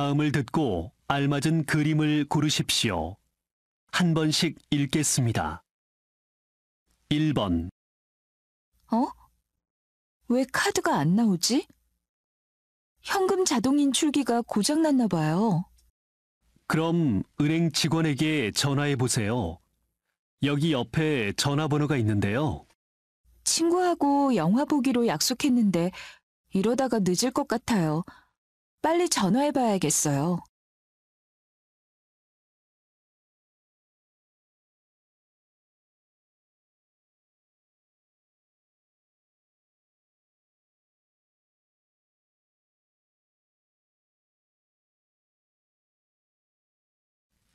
다음을 듣고 알맞은 그림을 고르십시오. 한 번씩 읽겠습니다. 1번 어? 왜 카드가 안 나오지? 현금 자동 인출기가 고장났나 봐요. 그럼 은행 직원에게 전화해 보세요. 여기 옆에 전화번호가 있는데요. 친구하고 영화 보기로 약속했는데 이러다가 늦을 것 같아요. 빨리 전화해봐야겠어요.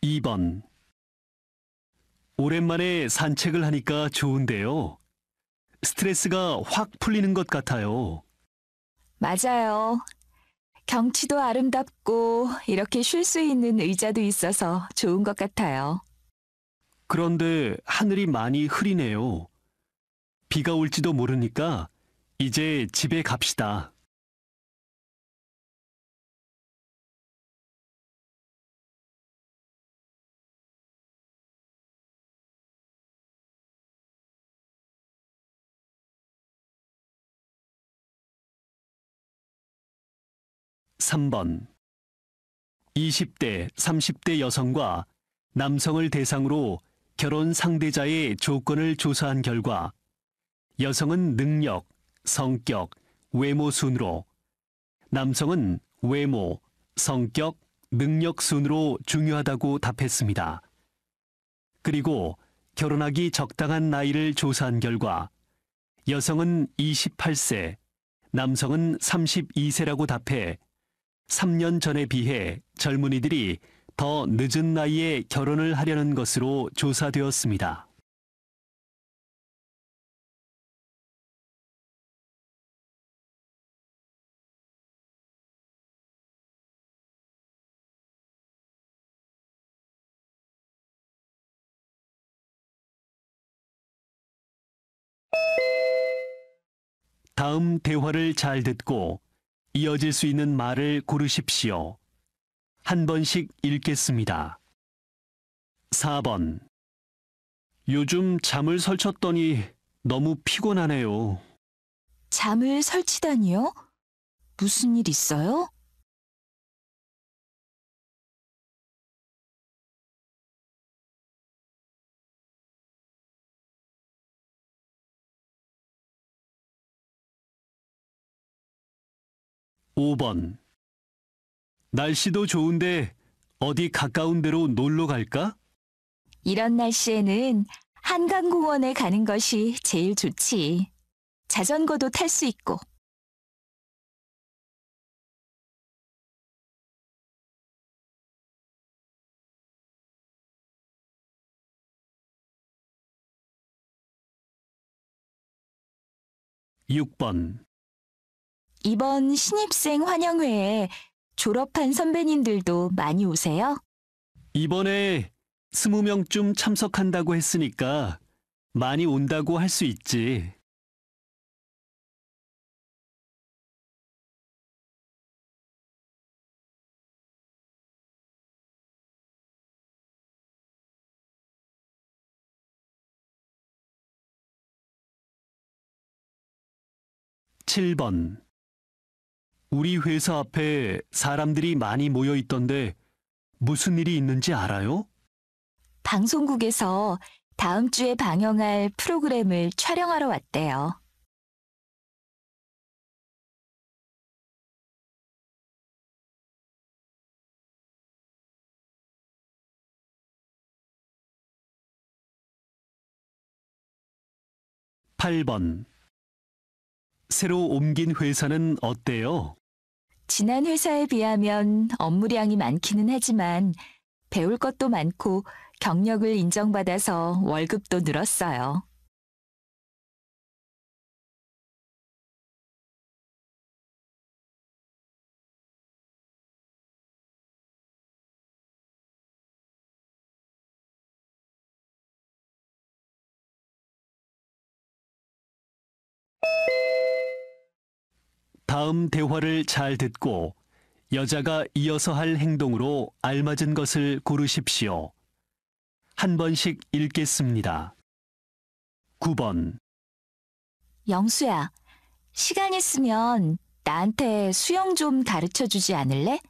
2번 오랜만에 산책을 하니까 좋은데요. 스트레스가 확 풀리는 것 같아요. 맞아요. 경치도 아름답고 이렇게 쉴 수 있는 의자도 있어서 좋은 것 같아요. 그런데 하늘이 많이 흐리네요. 비가 올지도 모르니까 이제 집에 갑시다. 3번 20대, 30대 여성과 남성을 대상으로 결혼 상대자의 조건을 조사한 결과 여성은 능력, 성격, 외모 순으로 남성은 외모, 성격, 능력 순으로 중요하다고 답했습니다. 그리고 결혼하기 적당한 나이를 조사한 결과 여성은 28세, 남성은 32세라고 답해 3년 전에 비해 젊은이들이 더 늦은 나이에 결혼을 하려는 것으로 조사되었습니다. 다음 대화를 잘 듣고 이어질 수 있는 말을 고르십시오. 한 번씩 읽겠습니다. 4번 요즘 잠을 설쳤더니 너무 피곤하네요. 잠을 설치다니요? 무슨 일 있어요? 5번 날씨도 좋은데 어디 가까운 데로 놀러 갈까? 이런 날씨에는 한강공원에 가는 것이 제일 좋지. 자전거도 탈 수 있고. 6번 이번 신입생 환영회에 졸업한 선배님들도 많이 오세요? 이번에 스무 명쯤 참석한다고 했으니까 많이 온다고 할 수 있지. 7번 우리 회사 앞에 사람들이 많이 모여 있던데 무슨 일이 있는지 알아요? 방송국에서 다음 주에 방영할 프로그램을 촬영하러 왔대요. (8번) 새로 옮긴 회사는 어때요? 지난 회사에 비하면 업무량이 많기는 하지만 배울 것도 많고 경력을 인정받아서 월급도 늘었어요. 다음 대화를 잘 듣고 여자가 이어서 할 행동으로 알맞은 것을 고르십시오. 한 번씩 읽겠습니다. 9번 영수야, 시간 있으면 나한테 수영 좀 가르쳐 주지 않을래?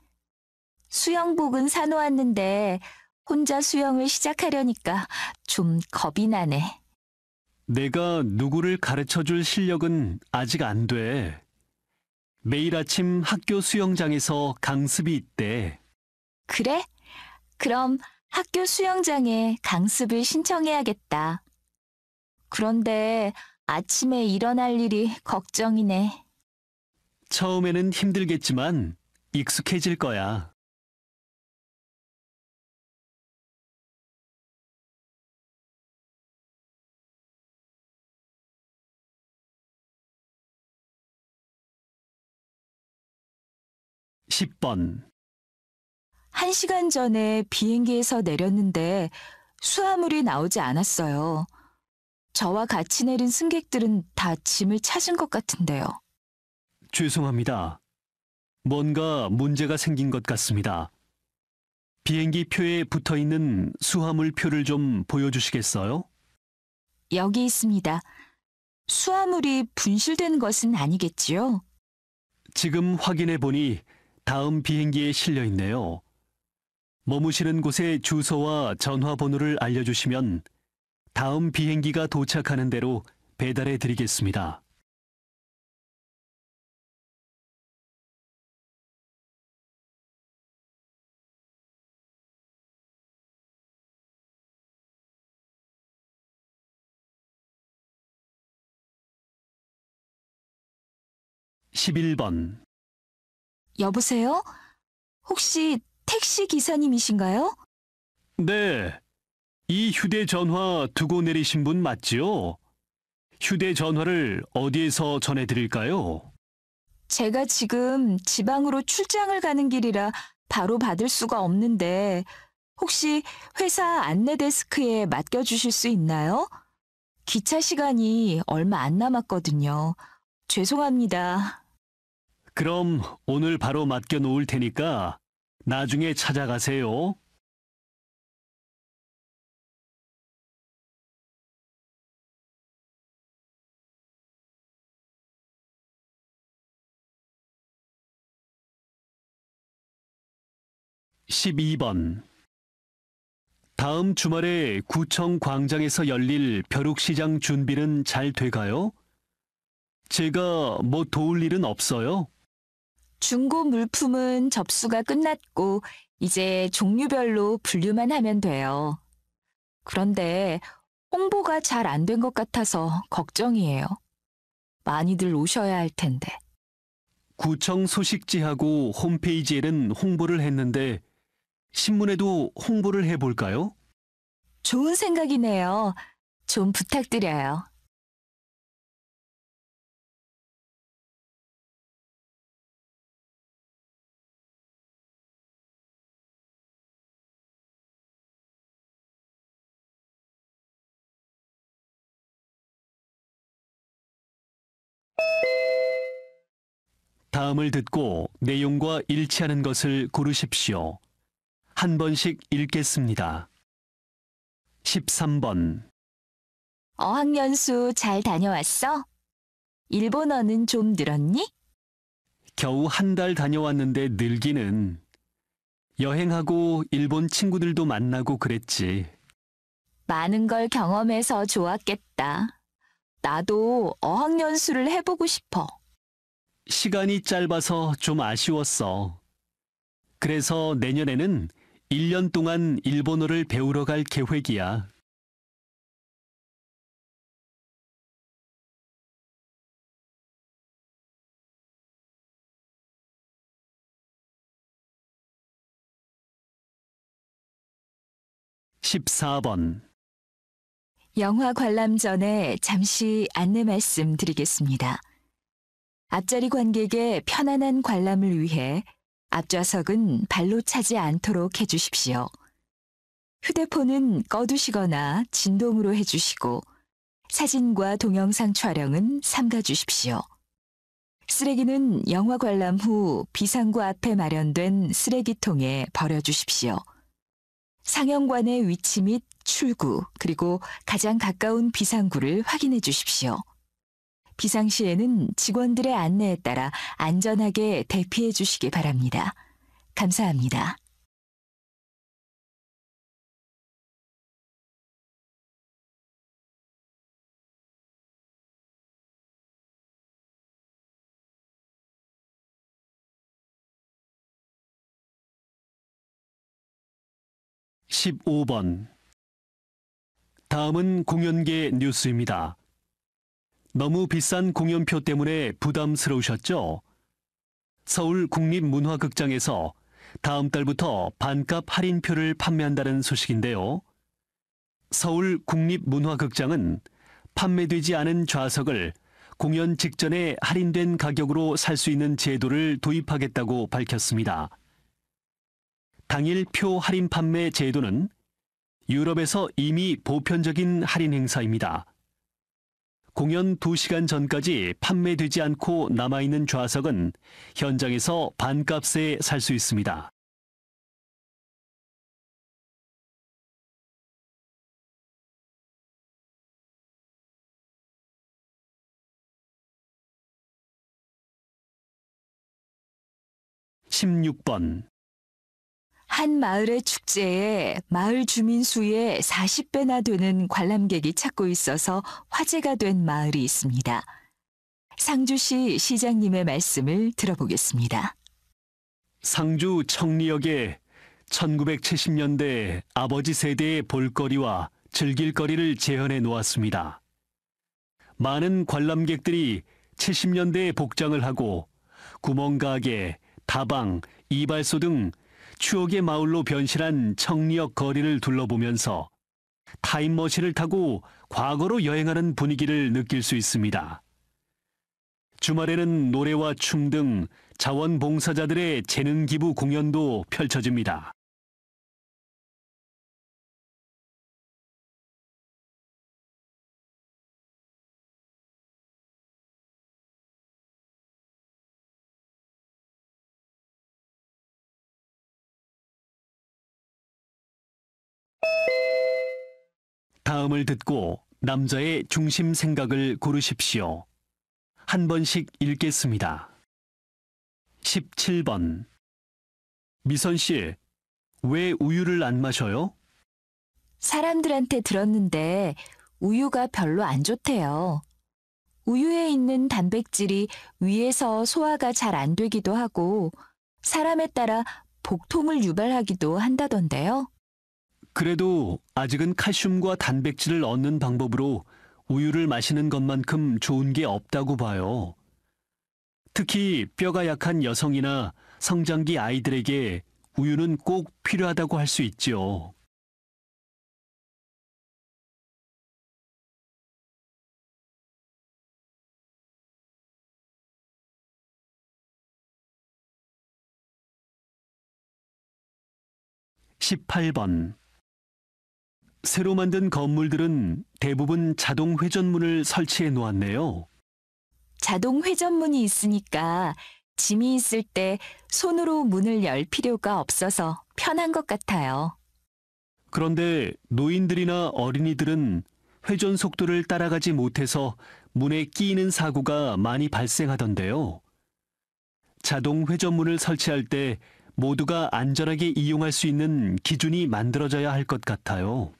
수영복은 사놓았는데 혼자 수영을 시작하려니까 좀 겁이 나네. 내가 누구를 가르쳐 줄 실력은 아직 안 돼. 매일 아침 학교 수영장에서 강습이 있대. 그래? 그럼 학교 수영장에 강습을 신청해야겠다. 그런데 아침에 일어날 일이 걱정이네. 처음에는 힘들겠지만 익숙해질 거야. 10번 한시간 전에 비행기에서 내렸는데 수화물이 나오지 않았어요. 저와 같이 내린 승객들은 다 짐을 찾은 것 같은데요. 죄송합니다. 뭔가 문제가 생긴 것 같습니다. 비행기 표에 붙어 있는 수화물 표를 좀 보여주시겠어요? 여기 있습니다. 수화물이 분실된 것은 아니겠지요? 지금 확인해 보니 다음 비행기에 실려 있네요. 머무시는 곳의 주소와 전화번호를 알려주시면 다음 비행기가 도착하는 대로 배달해 드리겠습니다. 십일 번 여보세요? 혹시 택시 기사님이신가요? 네. 이 휴대전화 두고 내리신 분 맞지요? 휴대전화를 어디에서 전해드릴까요? 제가 지금 지방으로 출장을 가는 길이라 바로 받을 수가 없는데 혹시 회사 안내데스크에 맡겨주실 수 있나요? 기차 시간이 얼마 안 남았거든요. 죄송합니다. 그럼 오늘 바로 맡겨 놓을 테니까 나중에 찾아가세요. 1 2번 다음 주말에 구청 광장에서 열릴 벼룩시장 준비는 잘 돼가요? 제가 뭐 도울 일은 없어요? 중고 물품은 접수가 끝났고 이제 종류별로 분류만 하면 돼요. 그런데 홍보가 잘 안 된 것 같아서 걱정이에요. 많이들 오셔야 할 텐데. 구청 소식지하고 홈페이지에는 홍보를 했는데 신문에도 홍보를 해볼까요? 좋은 생각이네요. 좀 부탁드려요. 다음을 듣고 내용과 일치하는 것을 고르십시오. 한 번씩 읽겠습니다. 13번 어학연수 잘 다녀왔어? 일본어는 좀 늘었니? 겨우 한 달 다녀왔는데 늘기는 여행하고 일본 친구들도 만나고 그랬지. 많은 걸 경험해서 좋았겠다. 나도 어학연수를 해보고 싶어. 시간이 짧아서 좀 아쉬웠어. 그래서 내년에는 1년 동안 일본어를 배우러 갈 계획이야. 십사 번 영화 관람 전에 잠시 안내 말씀 드리겠습니다. 앞자리 관객의 편안한 관람을 위해 앞좌석은 발로 차지 않도록 해주십시오. 휴대폰은 꺼두시거나 진동으로 해주시고 사진과 동영상 촬영은 삼가주십시오. 쓰레기는 영화 관람 후 비상구 앞에 마련된 쓰레기통에 버려주십시오. 상영관의 위치 및 출구 그리고 가장 가까운 비상구를 확인해 주십시오. 비상시에는 직원들의 안내에 따라 안전하게 대피해 주시기 바랍니다. 감사합니다. (15번) 다음은 공연계 뉴스입니다. 너무 비싼 공연표 때문에 부담스러우셨죠? 서울 국립문화극장에서 다음 달부터 반값 할인표를 판매한다는 소식인데요. 서울 국립문화극장은 판매되지 않은 좌석을 공연 직전에 할인된 가격으로 살 수 있는 제도를 도입하겠다고 밝혔습니다. 당일 표 할인 판매 제도는 유럽에서 이미 보편적인 할인 행사입니다. 공연 2시간 전까지 판매되지 않고 남아있는 좌석은 현장에서 반값에 살 수 있습니다. 1 6번 한 마을의 축제에 마을 주민 수의 40배나 되는 관람객이 찾고 있어서 화제가 된 마을이 있습니다. 상주시 시장님의 말씀을 들어보겠습니다. 상주 청리역에 1970년대 아버지 세대의 볼거리와 즐길거리를 재현해 놓았습니다. 많은 관람객들이 70년대에 복장을 하고 구멍가게, 다방, 이발소 등 추억의 마을로 변신한 청리역 거리를 둘러보면서 타임머신을 타고 과거로 여행하는 분위기를 느낄 수 있습니다. 주말에는 노래와 춤 등 자원봉사자들의 재능 기부 공연도 펼쳐집니다. 다음을 듣고 남자의 중심 생각을 고르십시오. 한 번씩 읽겠습니다. 17번 미선 씨, 왜 우유를 안 마셔요? 사람들한테 들었는데 우유가 별로 안 좋대요. 우유에 있는 단백질이 위에서 소화가 잘 안 되기도 하고 사람에 따라 복통을 유발하기도 한다던데요. 그래도 아직은 칼슘과 단백질을 얻는 방법으로 우유를 마시는 것만큼 좋은 게 없다고 봐요. 특히 뼈가 약한 여성이나 성장기 아이들에게 우유는 꼭 필요하다고 할 수 있지요. 십번 새로 만든 건물들은 대부분 자동 회전문을 설치해 놓았네요. 자동 회전문이 있으니까 짐이 있을 때 손으로 문을 열 필요가 없어서 편한 것 같아요. 그런데 노인들이나 어린이들은 회전 속도를 따라가지 못해서 문에 끼이는 사고가 많이 발생하던데요. 자동 회전문을 설치할 때 모두가 안전하게 이용할 수 있는 기준이 만들어져야 할 것 같아요.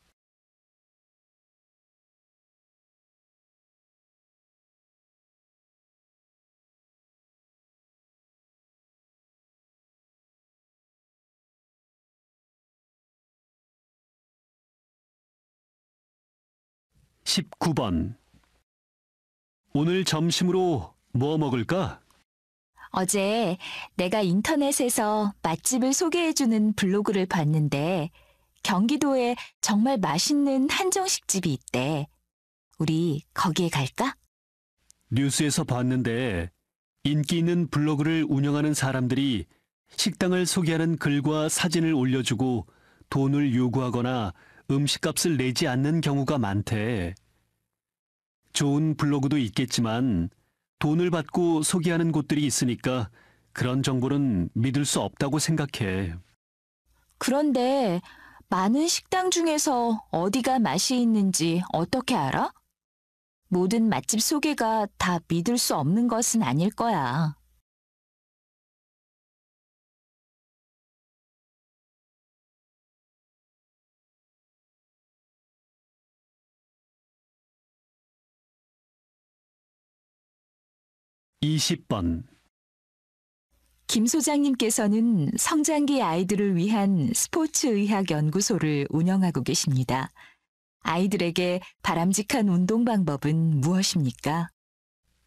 19번 오늘 점심으로 뭐 먹을까? 어제 내가 인터넷에서 맛집을 소개해주는 블로그를 봤는데 경기도에 정말 맛있는 한정식집이 있대. 우리 거기에 갈까? 뉴스에서 봤는데 인기 있는 블로그를 운영하는 사람들이 식당을 소개하는 글과 사진을 올려주고 돈을 요구하거나 음식값을 내지 않는 경우가 많대. 좋은 블로그도 있겠지만 돈을 받고 소개하는 곳들이 있으니까 그런 정보는 믿을 수 없다고 생각해. 그런데 많은 식당 중에서 어디가 맛이 있는지 어떻게 알아? 모든 맛집 소개가 다 믿을 수 없는 것은 아닐 거야. 20번 김 소장님께서는 성장기 아이들을 위한 스포츠 의학 연구소를 운영하고 계십니다. 아이들에게 바람직한 운동 방법은 무엇입니까?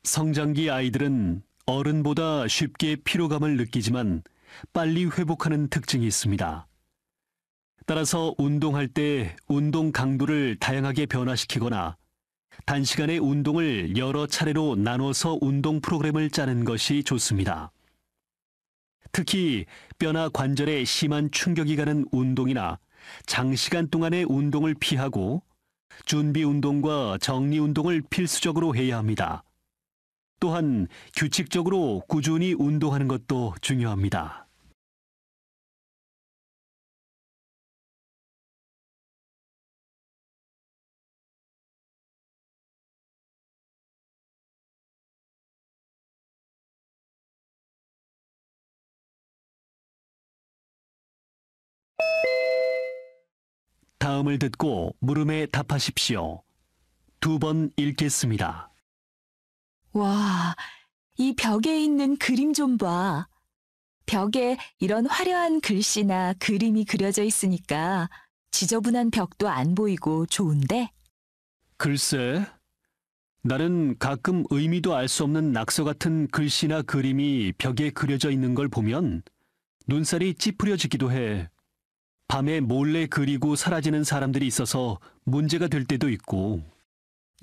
성장기 아이들은 어른보다 쉽게 피로감을 느끼지만 빨리 회복하는 특징이 있습니다. 따라서 운동할 때 운동 강도를 다양하게 변화시키거나 단시간에 운동을 여러 차례로 나눠서 운동 프로그램을 짜는 것이 좋습니다. 특히 뼈나 관절에 심한 충격이 가는 운동이나 장시간 동안의 운동을 피하고 준비 운동과 정리 운동을 필수적으로 해야 합니다. 또한 규칙적으로 꾸준히 운동하는 것도 중요합니다. 마음을 듣고 물음에 답하십시오. 두 번 읽겠습니다. 와, 이 벽에 있는 그림 좀 봐. 벽에 이런 화려한 글씨나 그림이 그려져 있으니까 지저분한 벽도 안 보이고 좋은데? 글쎄, 나는 가끔 의미도 알 수 없는 낙서 같은 글씨나 그림이 벽에 그려져 있는 걸 보면 눈살이 찌푸려지기도 해. 밤에 몰래 그리고 사라지는 사람들이 있어서 문제가 될 때도 있고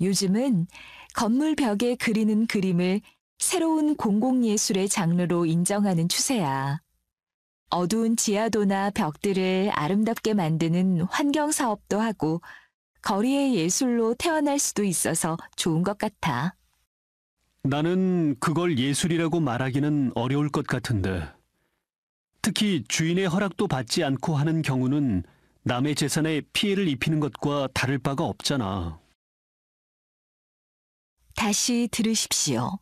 요즘은 건물 벽에 그리는 그림을 새로운 공공예술의 장르로 인정하는 추세야. 어두운 지하도나 벽들을 아름답게 만드는 환경 사업도 하고 거리의 예술로 태어날 수도 있어서 좋은 것 같아. 나는 그걸 예술이라고 말하기는 어려울 것 같은데 특히 주인의 허락도 받지 않고 하는 경우는 남의 재산에 피해를 입히는 것과 다를 바가 없잖아. 다시 들으십시오.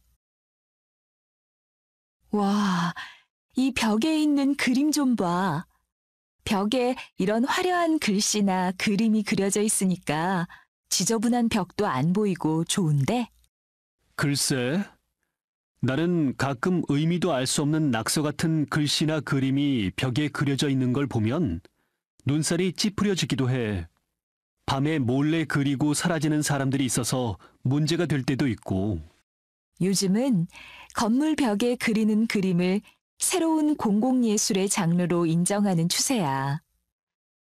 와, 이 벽에 있는 그림 좀 봐. 벽에 이런 화려한 글씨나 그림이 그려져 있으니까 지저분한 벽도 안 보이고 좋은데? 글쎄, 나는 가끔 의미도 알 수 없는 낙서 같은 글씨나 그림이 벽에 그려져 있는 걸 보면 눈살이 찌푸려지기도 해. 밤에 몰래 그리고 사라지는 사람들이 있어서 문제가 될 때도 있고. 요즘은 건물 벽에 그리는 그림을 새로운 공공예술의 장르로 인정하는 추세야.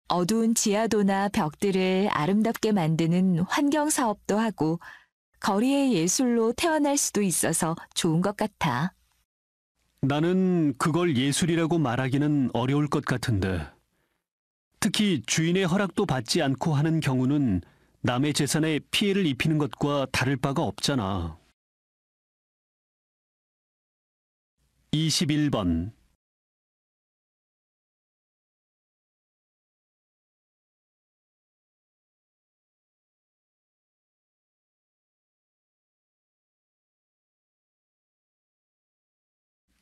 어두운 지하도나 벽들을 아름답게 만드는 환경사업도 하고 거리의 예술로 태어날 수도 있어서 좋은 것 같아. 나는 그걸 예술이라고 말하기는 어려울 것 같은데. 특히 주인의 허락도 받지 않고 하는 경우는 남의 재산에 피해를 입히는 것과 다를 바가 없잖아. 21번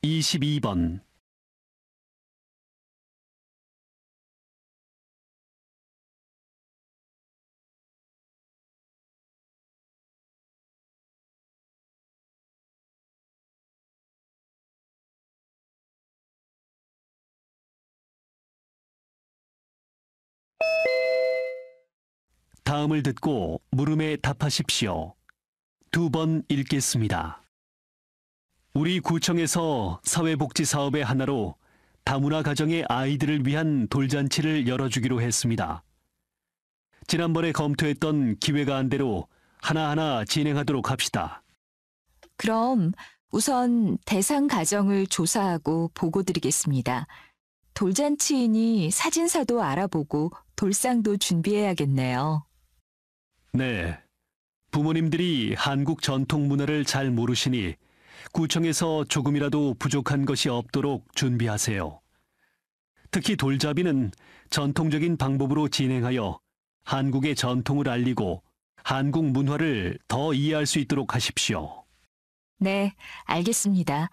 22번 다음을 듣고 물음에 답하십시오. 두 번 읽겠습니다. 우리 구청에서 사회복지 사업의 하나로 다문화 가정의 아이들을 위한 돌잔치를 열어주기로 했습니다. 지난번에 검토했던 기회가안대로 하나하나 진행하도록 합시다. 그럼 우선 대상 가정을 조사하고 보고 드리겠습니다. 돌잔치인이 사진사도 알아보고 돌상도 준비해야겠네요. 네. 부모님들이 한국 전통 문화를 잘 모르시니 구청에서 조금이라도 부족한 것이 없도록 준비하세요. 특히 돌잡이는 전통적인 방법으로 진행하여 한국의 전통을 알리고 한국 문화를 더 이해할 수 있도록 하십시오. 네, 알겠습니다.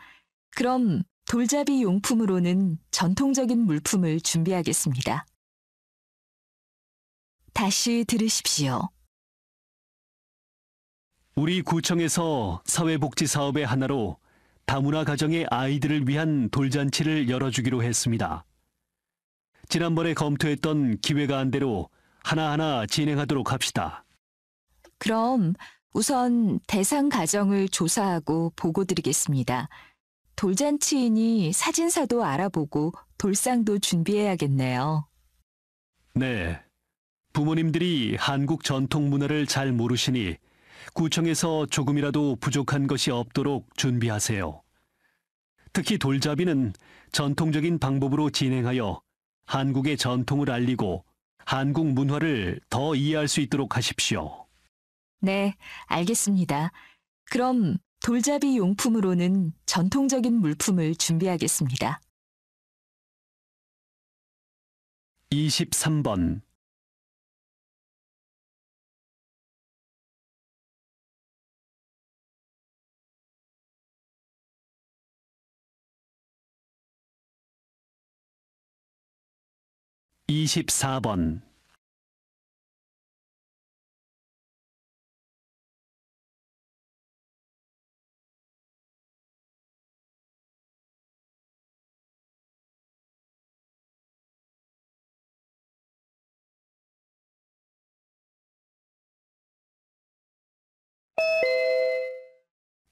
그럼 돌잡이 용품으로는 전통적인 물품을 준비하겠습니다. 다시 들으십시오. 우리 구청에서 사회복지 사업의 하나로 다문화 가정의 아이들을 위한 돌잔치를 열어주기로 했습니다. 지난번에 검토했던 기회가 안 대로 하나하나 진행하도록 합시다. 그럼 우선 대상 가정을 조사하고 보고 드리겠습니다. 돌잔치인이 사진사도 알아보고 돌상도 준비해야겠네요. 네. 부모님들이 한국 전통 문화를 잘 모르시니 구청에서 조금이라도 부족한 것이 없도록 준비하세요. 특히 돌잡이는 전통적인 방법으로 진행하여 한국의 전통을 알리고 한국 문화를 더 이해할 수 있도록 하십시오. 네, 알겠습니다. 그럼 돌잡이 용품으로는 전통적인 물품을 준비하겠습니다. 23번 24번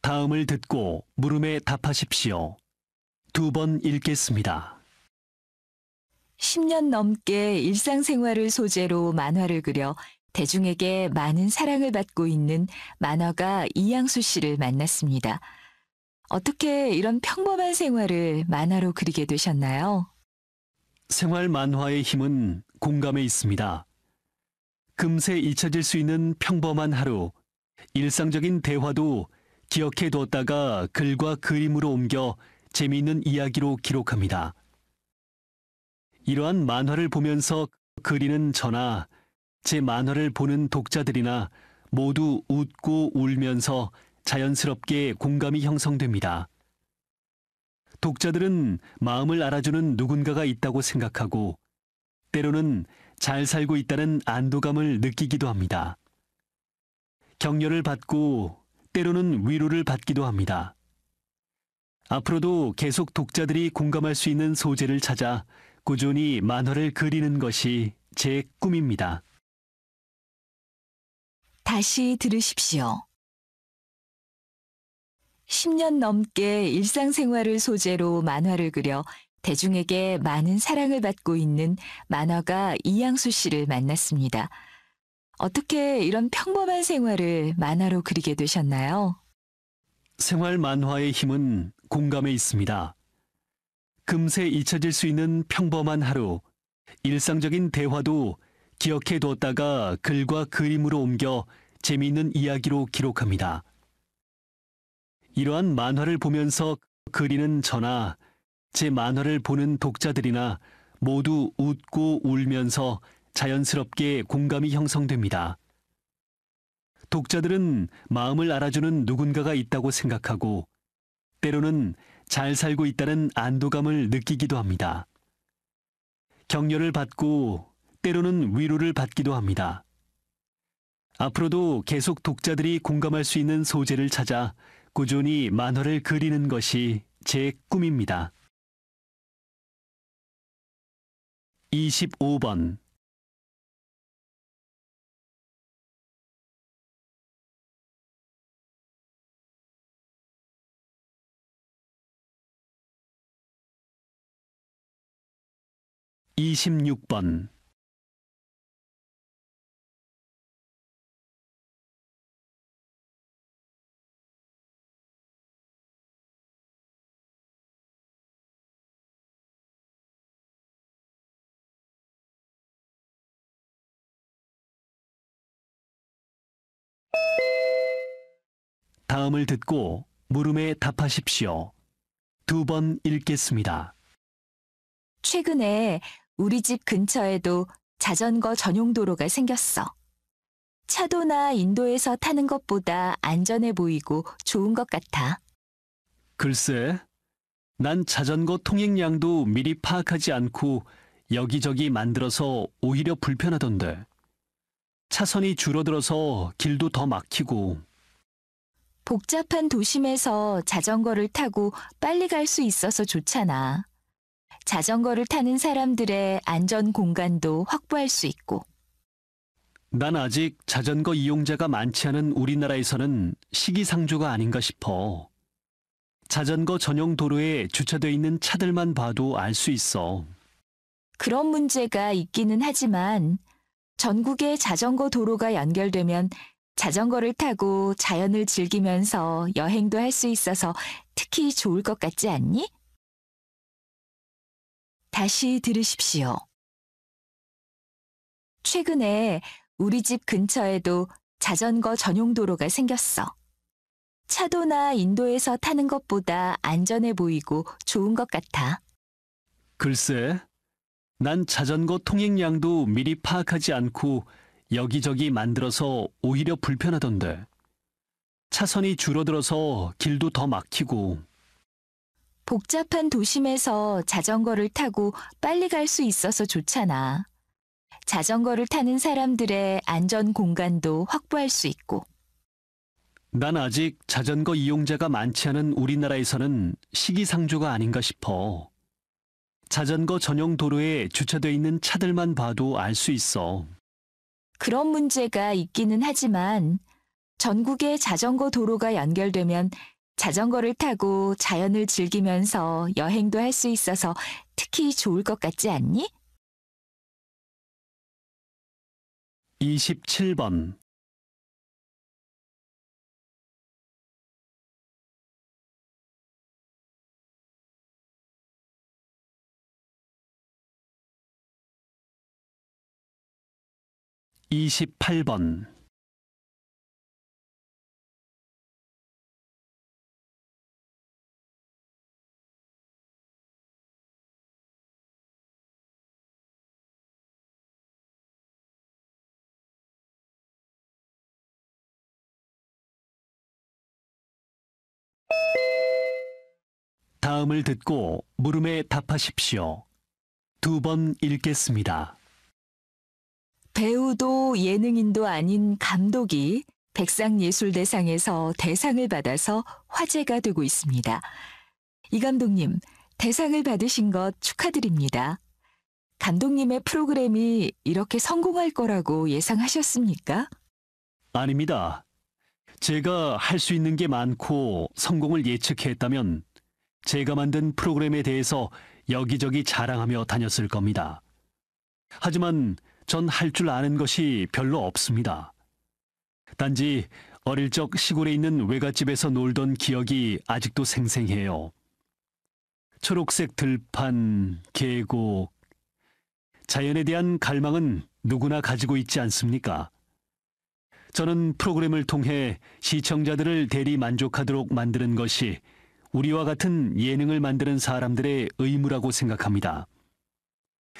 '다음을 듣고 물음에 답하십시오. 두 번 읽겠습니다. 10년 넘게 일상생활을 소재로 만화를 그려 대중에게 많은 사랑을 받고 있는 만화가 이양수 씨를 만났습니다. 어떻게 이런 평범한 생활을 만화로 그리게 되셨나요? 생활 만화의 힘은 공감에 있습니다. 금세 잊혀질 수 있는 평범한 하루, 일상적인 대화도 기억해 뒀다가 글과 그림으로 옮겨 재미있는 이야기로 기록합니다. 이러한 만화를 보면서 그리는 저나 제 만화를 보는 독자들이나 모두 웃고 울면서 자연스럽게 공감이 형성됩니다. 독자들은 마음을 알아주는 누군가가 있다고 생각하고 때로는 잘 살고 있다는 안도감을 느끼기도 합니다. 격려를 받고 때로는 위로를 받기도 합니다. 앞으로도 계속 독자들이 공감할 수 있는 소재를 찾아 꾸준히 만화를 그리는 것이 제 꿈입니다. 다시 들으십시오. 10년 넘게 일상생활을 소재로 만화를 그려 대중에게 많은 사랑을 받고 있는 만화가 이양수 씨를 만났습니다. 어떻게 이런 평범한 생활을 만화로 그리게 되셨나요? 생활 만화의 힘은 공감에 있습니다. 금세 잊혀질 수 있는 평범한 하루, 일상적인 대화도 기억해 뒀다가 글과 그림으로 옮겨 재미있는 이야기로 기록합니다. 이러한 만화를 보면서 그리는 저나 제 만화를 보는 독자들이나 모두 웃고 울면서 자연스럽게 공감이 형성됩니다. 독자들은 마음을 알아주는 누군가가 있다고 생각하고 때로는 잘 살고 있다는 안도감을 느끼기도 합니다. 격려를 받고 때로는 위로를 받기도 합니다. 앞으로도 계속 독자들이 공감할 수 있는 소재를 찾아 꾸준히 만화를 그리는 것이 제 꿈입니다. 25번 26번 다음을 듣고 물음에 답하십시오. 두 번 읽겠습니다. 최근에 우리 집 근처에도 자전거 전용 도로가 생겼어. 차도나 인도에서 타는 것보다 안전해 보이고 좋은 것 같아. 글쎄, 난 자전거 통행량도 미리 파악하지 않고 여기저기 만들어서 오히려 불편하던데. 차선이 줄어들어서 길도 더 막히고. 복잡한 도심에서 자전거를 타고 빨리 갈 수 있어서 좋잖아. 자전거를 타는 사람들의 안전 공간도 확보할 수 있고 난 아직 자전거 이용자가 많지 않은 우리나라에서는 시기상조가 아닌가 싶어. 자전거 전용 도로에 주차돼 있는 차들만 봐도 알 수 있어. 그런 문제가 있기는 하지만 전국의 자전거 도로가 연결되면 자전거를 타고 자연을 즐기면서 여행도 할 수 있어서 특히 좋을 것 같지 않니? 다시 들으십시오. 최근에 우리 집 근처에도 자전거 전용 도로가 생겼어. 차도나 인도에서 타는 것보다 안전해 보이고 좋은 것 같아. 글쎄, 난 자전거 통행량도 미리 파악하지 않고 여기저기 만들어서 오히려 불편하던데. 차선이 줄어들어서 길도 더 막히고 복잡한 도심에서 자전거를 타고 빨리 갈 수 있어서 좋잖아. 자전거를 타는 사람들의 안전 공간도 확보할 수 있고. 난 아직 자전거 이용자가 많지 않은 우리나라에서는 시기상조가 아닌가 싶어. 자전거 전용 도로에 주차돼 있는 차들만 봐도 알 수 있어. 그런 문제가 있기는 하지만 전국의 자전거 도로가 연결되면 자전거를 타고 자연을 즐기면서 여행도 할 수 있어서 특히 좋을 것 같지 않니? 27번 이십번 다음을 듣고 물음에 답하십시오. 두 번 읽겠습니다. 배우도 예능인도 아닌 감독이 백상예술대상에서 대상을 받아서 화제가 되고 있습니다. 이 감독님, 대상을 받으신 것 축하드립니다. 감독님의 프로그램이 이렇게 성공할 거라고 예상하셨습니까? 아닙니다. 제가 할 수 있는 게 많고 성공을 예측했다면 제가 만든 프로그램에 대해서 여기저기 자랑하며 다녔을 겁니다. 하지만 전 할 줄 아는 것이 별로 없습니다. 단지 어릴 적 시골에 있는 외갓집에서 놀던 기억이 아직도 생생해요. 초록색 들판, 계곡, 자연에 대한 갈망은 누구나 가지고 있지 않습니까? 저는 프로그램을 통해 시청자들을 대리 만족하도록 만드는 것이 우리와 같은 예능을 만드는 사람들의 의무라고 생각합니다.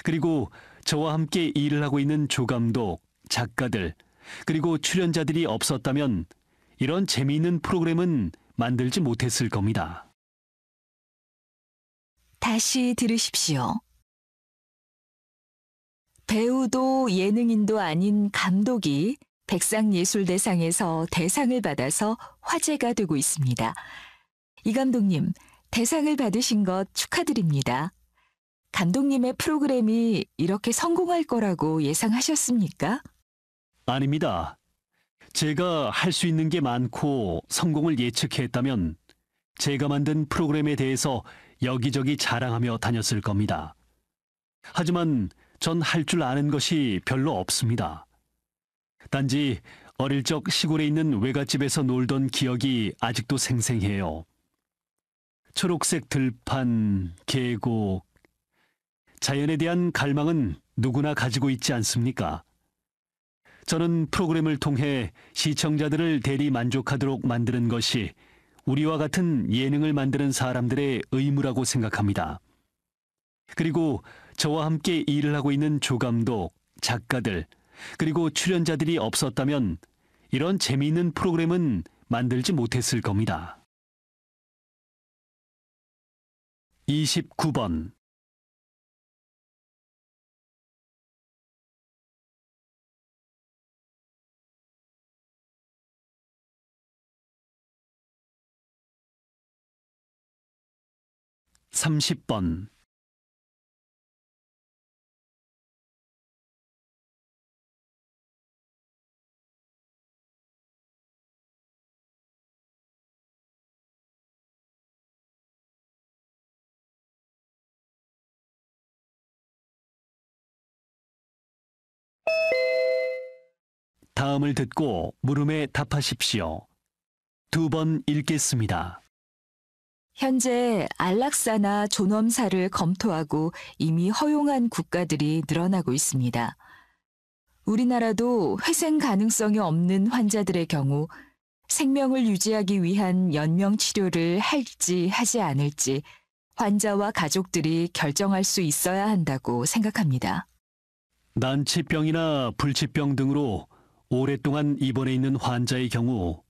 그리고 저와 함께 일을 하고 있는 조감독, 작가들, 그리고 출연자들이 없었다면 이런 재미있는 프로그램은 만들지 못했을 겁니다. 다시 들으십시오. 배우도 예능인도 아닌 감독이 백상예술대상에서 대상을 받아서 화제가 되고 있습니다. 이 감독님, 대상을 받으신 것 축하드립니다. 감독님의 프로그램이 이렇게 성공할 거라고 예상하셨습니까? 아닙니다. 제가 할 수 있는 게 많고 성공을 예측했다면 제가 만든 프로그램에 대해서 여기저기 자랑하며 다녔을 겁니다. 하지만 전 할 줄 아는 것이 별로 없습니다. 단지 어릴 적 시골에 있는 외갓집에서 놀던 기억이 아직도 생생해요. 초록색 들판, 계곡, 자연에 대한 갈망은 누구나 가지고 있지 않습니까? 저는 프로그램을 통해 시청자들을 대리 만족하도록 만드는 것이 우리와 같은 예능을 만드는 사람들의 의무라고 생각합니다. 그리고 저와 함께 일을 하고 있는 조감독, 작가들, 그리고 출연자들이 없었다면 이런 재미있는 프로그램은 만들지 못했을 겁니다. 29번 3 0번 다음을 듣고 물음에 답하십시오. 두 번 읽겠습니다. 현재 안락사나 존엄사를 검토하고 이미 허용한 국가들이 늘어나고 있습니다. 우리나라도 회생 가능성이 없는 환자들의 경우 생명을 유지하기 위한 연명 치료를 할지 하지 않을지 환자와 가족들이 결정할 수 있어야 한다고 생각합니다. 난치병이나 불치병 등으로 오랫동안 입원해 있는 환자의 경우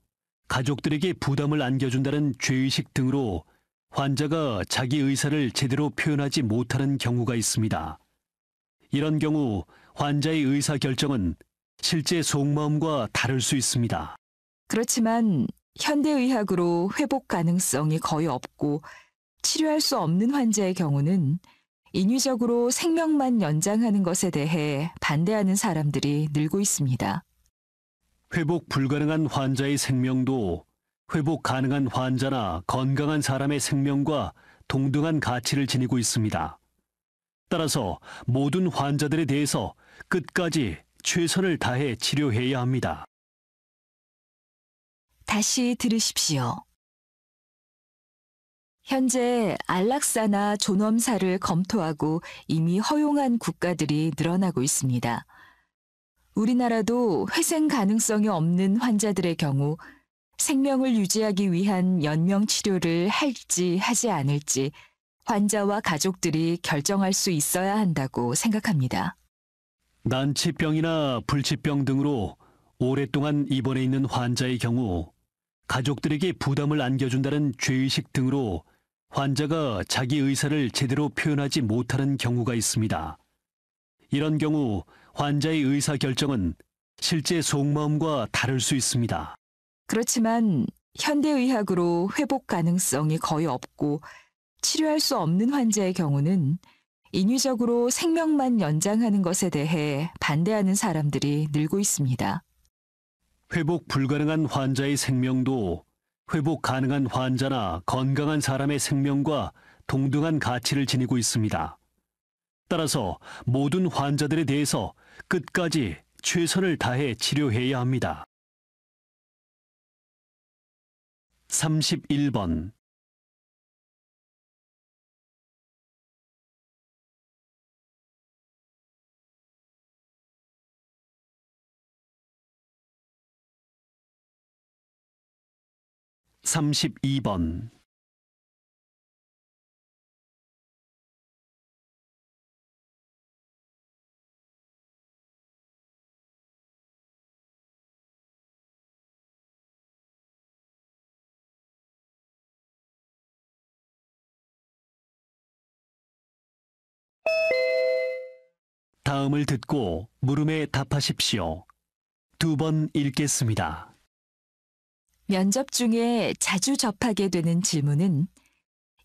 가족들에게 부담을 안겨준다는 죄의식 등으로 환자가 자기 의사를 제대로 표현하지 못하는 경우가 있습니다. 이런 경우 환자의 의사 결정은 실제 속마음과 다를 수 있습니다. 그렇지만 현대의학으로 회복 가능성이 거의 없고 치료할 수 없는 환자의 경우는 인위적으로 생명만 연장하는 것에 대해 반대하는 사람들이 늘고 있습니다. 회복 불가능한 환자의 생명도 회복 가능한 환자나 건강한 사람의 생명과 동등한 가치를 지니고 있습니다. 따라서 모든 환자들에 대해서 끝까지 최선을 다해 치료해야 합니다. 다시 들으십시오. 현재 안락사나 존엄사를 검토하고 이미 허용한 국가들이 늘어나고 있습니다. 우리나라도 회생 가능성이 없는 환자들의 경우 생명을 유지하기 위한 연명 치료를 할지 하지 않을지 환자와 가족들이 결정할 수 있어야 한다고 생각합니다. 난치병이나 불치병 등으로 오랫동안 입원해 있는 환자의 경우 가족들에게 부담을 안겨준다는 죄의식 등으로 환자가 자기 의사를 제대로 표현하지 못하는 경우가 있습니다. 이런 경우 환자의 의사 결정은 실제 속마음과 다를 수 있습니다. 그렇지만 현대의학으로 회복 가능성이 거의 없고 치료할 수 없는 환자의 경우는 인위적으로 생명만 연장하는 것에 대해 반대하는 사람들이 늘고 있습니다. 회복 불가능한 환자의 생명도 회복 가능한 환자나 건강한 사람의 생명과 동등한 가치를 지니고 있습니다. 따라서 모든 환자들에 대해서 끝까지 최선을 다해 치료해야 합니다. 31번 3 2번 다음을 듣고 물음에 답하십시오. 두 번 읽겠습니다. 면접 중에 자주 접하게 되는 질문은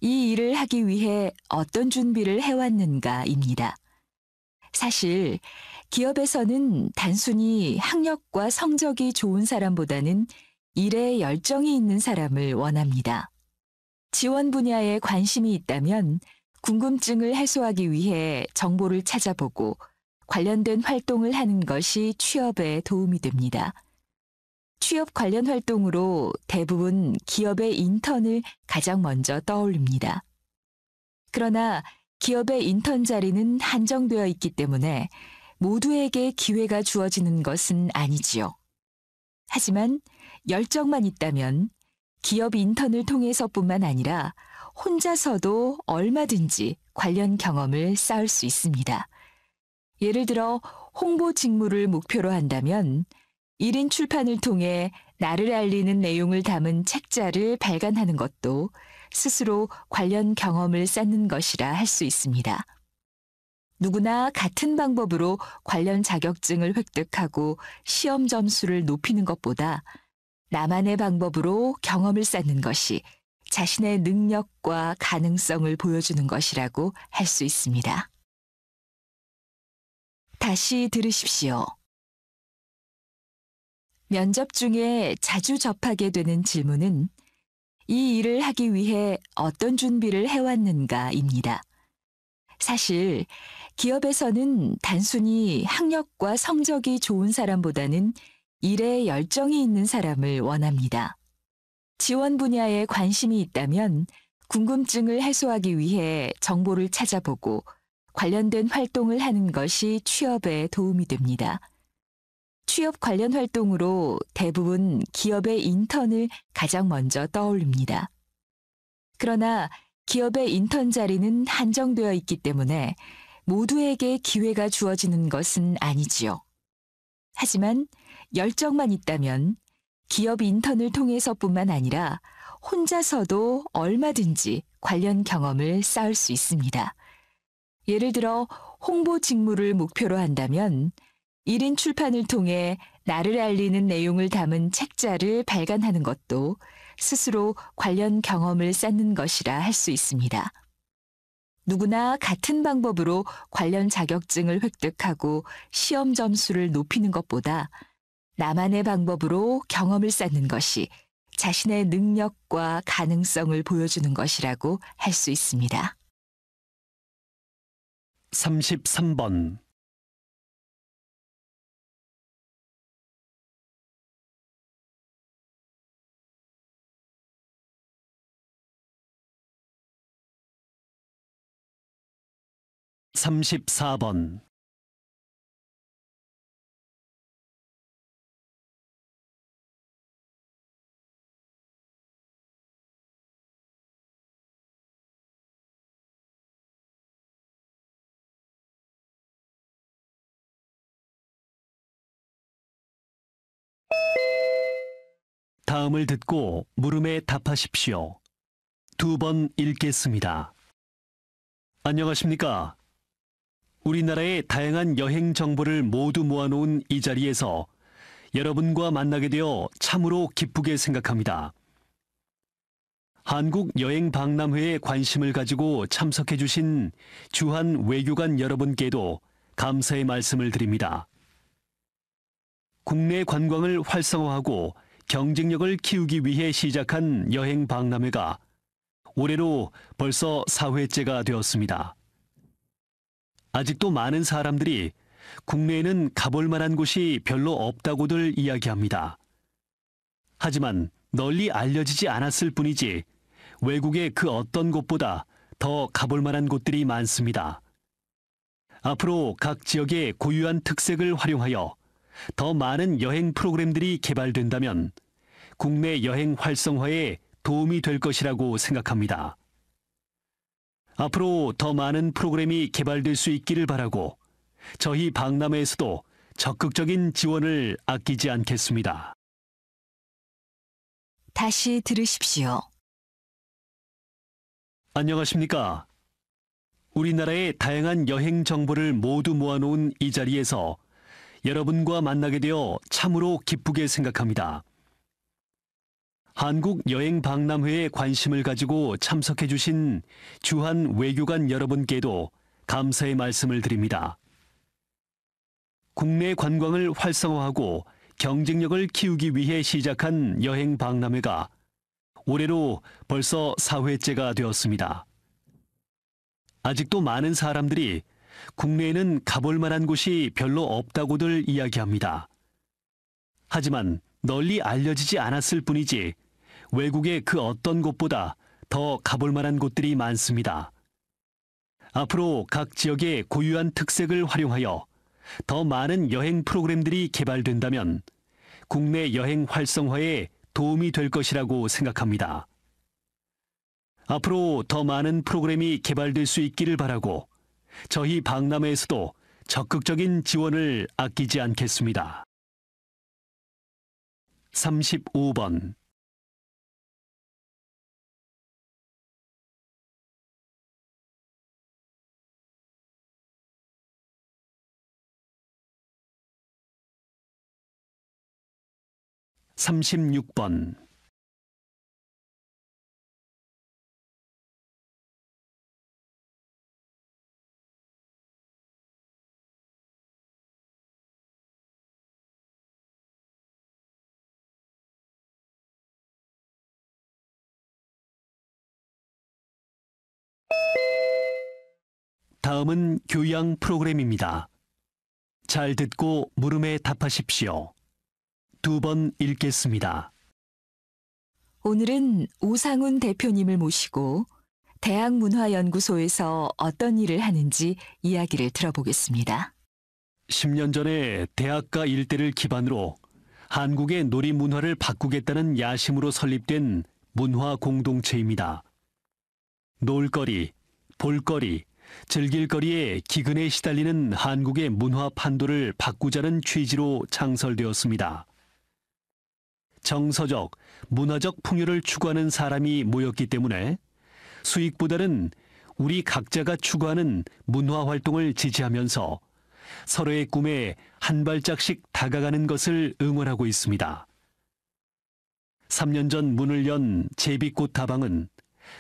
이 일을 하기 위해 어떤 준비를 해왔는가입니다. 사실 기업에서는 단순히 학력과 성적이 좋은 사람보다는 일에 열정이 있는 사람을 원합니다. 지원 분야에 관심이 있다면 궁금증을 해소하기 위해 정보를 찾아보고 관련된 활동을 하는 것이 취업에 도움이 됩니다. 취업 관련 활동으로 대부분 기업의 인턴을 가장 먼저 떠올립니다. 그러나 기업의 인턴 자리는 한정되어 있기 때문에 모두에게 기회가 주어지는 것은 아니지요. 하지만 열정만 있다면 기업 인턴을 통해서뿐만 아니라 혼자서도 얼마든지 관련 경험을 쌓을 수 있습니다. 예를 들어 홍보 직무를 목표로 한다면 1인 출판을 통해 나를 알리는 내용을 담은 책자를 발간하는 것도 스스로 관련 경험을 쌓는 것이라 할 수 있습니다. 누구나 같은 방법으로 관련 자격증을 획득하고 시험 점수를 높이는 것보다 나만의 방법으로 경험을 쌓는 것이 자신의 능력과 가능성을 보여주는 것이라고 할 수 있습니다. 다시 들으십시오. 면접 중에 자주 접하게 되는 질문은 이 일을 하기 위해 어떤 준비를 해왔는가입니다. 사실 기업에서는 단순히 학력과 성적이 좋은 사람보다는 일에 열정이 있는 사람을 원합니다. 지원 분야에 관심이 있다면 궁금증을 해소하기 위해 정보를 찾아보고 관련된 활동을 하는 것이 취업에 도움이 됩니다. 취업 관련 활동으로 대부분 기업의 인턴을 가장 먼저 떠올립니다. 그러나 기업의 인턴 자리는 한정되어 있기 때문에 모두에게 기회가 주어지는 것은 아니지요. 하지만 열정만 있다면 기업 인턴을 통해서뿐만 아니라 혼자서도 얼마든지 관련 경험을 쌓을 수 있습니다. 예를 들어 홍보 직무를 목표로 한다면 1인 출판을 통해 나를 알리는 내용을 담은 책자를 발간하는 것도 스스로 관련 경험을 쌓는 것이라 할 수 있습니다. 누구나 같은 방법으로 관련 자격증을 획득하고 시험 점수를 높이는 것보다 나만의 방법으로 경험을 쌓는 것이 자신의 능력과 가능성을 보여주는 것이라고 할 수 있습니다. 33번 3 4번 다음을 듣고 물음에 답하십시오. 두 번 읽겠습니다. 안녕하십니까? 우리나라의 다양한 여행 정보를 모두 모아놓은 이 자리에서 여러분과 만나게 되어 참으로 기쁘게 생각합니다. 한국 여행 박람회에 관심을 가지고 참석해 주신 주한 외교관 여러분께도 감사의 말씀을 드립니다. 국내 관광을 활성화하고 경쟁력을 키우기 위해 시작한 여행 박람회가 올해로 벌써 4회째가 되었습니다. 아직도 많은 사람들이 국내에는 가볼 만한 곳이 별로 없다고들 이야기합니다. 하지만 널리 알려지지 않았을 뿐이지 외국의 그 어떤 곳보다 더 가볼 만한 곳들이 많습니다. 앞으로 각 지역의 고유한 특색을 활용하여 더 많은 여행 프로그램들이 개발된다면 국내 여행 활성화에 도움이 될 것이라고 생각합니다. 앞으로 더 많은 프로그램이 개발될 수 있기를 바라고 저희 박람회에서도 적극적인 지원을 아끼지 않겠습니다. 다시 들으십시오. 안녕하십니까. 우리나라의 다양한 여행 정보를 모두 모아놓은 이 자리에서 여러분과 만나게 되어 참으로 기쁘게 생각합니다. 한국 여행 박람회에 관심을 가지고 참석해 주신 주한 외교관 여러분께도 감사의 말씀을 드립니다. 국내 관광을 활성화하고 경쟁력을 키우기 위해 시작한 여행 박람회가 올해로 벌써 4회째가 되었습니다. 아직도 많은 사람들이 국내에는 가볼 만한 곳이 별로 없다고들 이야기합니다. 하지만 널리 알려지지 않았을 뿐이지 외국의 그 어떤 곳보다 더 가볼 만한 곳들이 많습니다. 앞으로 각 지역의 고유한 특색을 활용하여 더 많은 여행 프로그램들이 개발된다면 국내 여행 활성화에 도움이 될 것이라고 생각합니다. 앞으로 더 많은 프로그램이 개발될 수 있기를 바라고 저희 박람회에서도 적극적인 지원을 아끼지 않겠습니다. 35번 3 6번 다음은 교양 프로그램입니다. 잘 듣고 물음에 답하십시오. 두 번 읽겠습니다. 오늘은 오상훈 대표님을 모시고 대학문화연구소에서 어떤 일을 하는지 이야기를 들어보겠습니다. 10년 전에 대학가 일대를 기반으로 한국의 놀이 문화를 바꾸겠다는 야심으로 설립된 문화 공동체입니다. 놀거리, 볼거리, 즐길거리에 기근에 시달리는 한국의 문화 판도를 바꾸자는 취지로 창설되었습니다. 정서적, 문화적 풍요를 추구하는 사람이 모였기 때문에 수익보다는 우리 각자가 추구하는 문화 활동을 지지하면서 서로의 꿈에 한 발짝씩 다가가는 것을 응원하고 있습니다. 3년 전 문을 연 제비꽃 다방은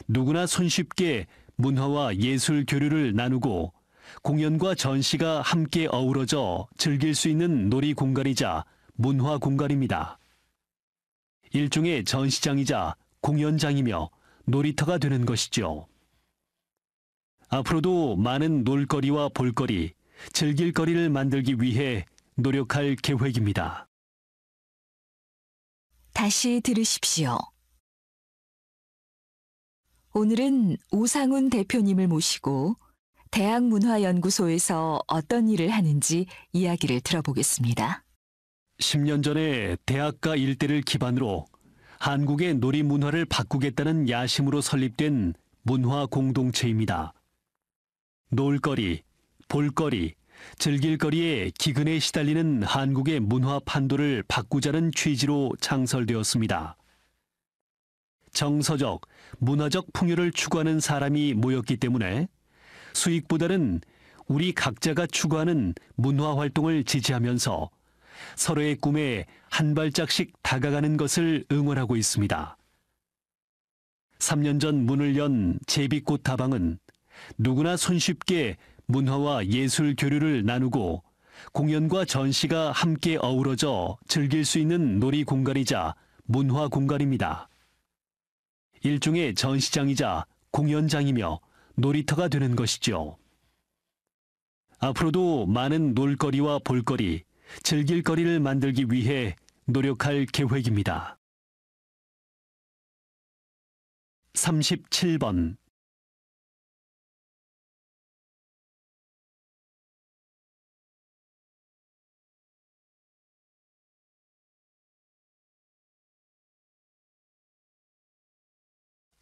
누구나 손쉽게 문화와 예술 교류를 나누고 공연과 전시가 함께 어우러져 즐길 수 있는 놀이 공간이자 문화 공간입니다. 일종의 전시장이자 공연장이며 놀이터가 되는 것이죠. 앞으로도 많은 놀거리와 볼거리, 즐길거리를 만들기 위해 노력할 계획입니다. 다시 들으십시오. 오늘은 오상훈 대표님을 모시고 대학문화연구소에서 어떤 일을 하는지 이야기를 들어보겠습니다. 10년 전에 대학가 일대를 기반으로 한국의 놀이 문화를 바꾸겠다는 야심으로 설립된 문화 공동체입니다. 놀거리, 볼거리, 즐길거리에 기근에 시달리는 한국의 문화 판도를 바꾸자는 취지로 창설되었습니다. 정서적, 문화적 풍요를 추구하는 사람이 모였기 때문에 수익보다는 우리 각자가 추구하는 문화 활동을 지지하면서 서로의 꿈에 한 발짝씩 다가가는 것을 응원하고 있습니다. 3년 전 문을 연 제비꽃 다방은 누구나 손쉽게 문화와 예술 교류를 나누고 공연과 전시가 함께 어우러져 즐길 수 있는 놀이 공간이자 문화 공간입니다. 일종의 전시장이자 공연장이며 놀이터가 되는 것이죠. 앞으로도 많은 놀거리와 볼거리, 즐길 거리를 만들기 위해 노력할 계획입니다. 37번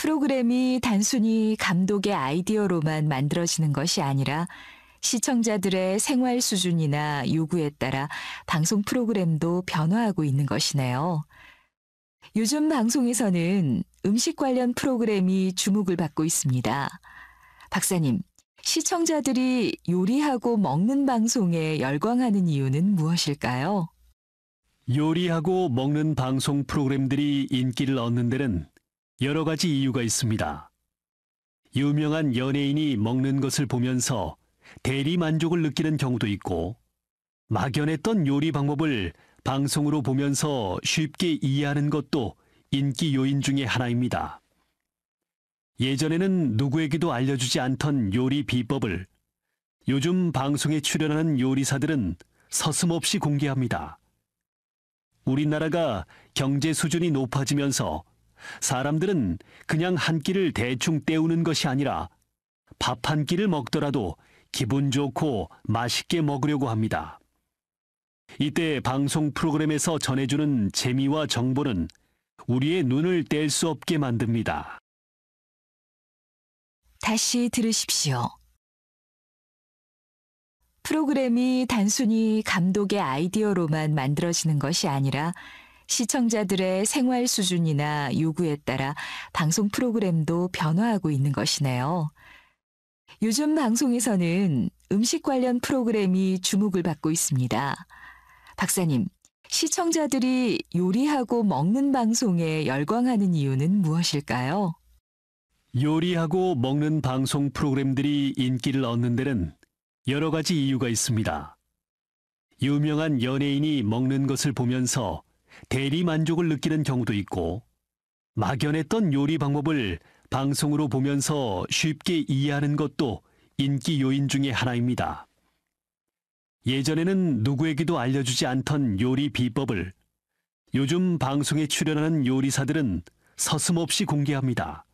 프로그램이 단순히 감독의 아이디어로만 만들어지는 것이 아니라 시청자들의 생활 수준이나 요구에 따라 방송 프로그램도 변화하고 있는 것이네요. 요즘 방송에서는 음식 관련 프로그램이 주목을 받고 있습니다. 박사님, 시청자들이 요리하고 먹는 방송에 열광하는 이유는 무엇일까요? 요리하고 먹는 방송 프로그램들이 인기를 얻는 데는 여러 가지 이유가 있습니다. 유명한 연예인이 먹는 것을 보면서 대리 만족을 느끼는 경우도 있고 막연했던 요리 방법을 방송으로 보면서 쉽게 이해하는 것도 인기 요인 중의 하나입니다. 예전에는 누구에게도 알려주지 않던 요리 비법을 요즘 방송에 출연하는 요리사들은 서슴없이 공개합니다. 우리나라가 경제 수준이 높아지면서 사람들은 그냥 한 끼를 대충 때우는 것이 아니라 밥 한 끼를 먹더라도 기분 좋고 맛있게 먹으려고 합니다. 이때 방송 프로그램에서 전해주는 재미와 정보는 우리의 눈을 뗄 수 없게 만듭니다. 다시 들으십시오. 프로그램이 단순히 감독의 아이디어로만 만들어지는 것이 아니라 시청자들의 생활 수준이나 요구에 따라 방송 프로그램도 변화하고 있는 것이네요. 요즘 방송에서는 음식 관련 프로그램이 주목을 받고 있습니다. 박사님, 시청자들이 요리하고 먹는 방송에 열광하는 이유는 무엇일까요? 요리하고 먹는 방송 프로그램들이 인기를 얻는 데는 여러 가지 이유가 있습니다. 유명한 연예인이 먹는 것을 보면서 대리 만족을 느끼는 경우도 있고 막연했던 요리 방법을 방송으로 보면서 쉽게 이해하는 것도 인기 요인 중의 하나입니다. 예전에는 누구에게도 알려주지 않던 요리 비법을 요즘 방송에 출연하는 요리사들은 서슴없이 공개합니다.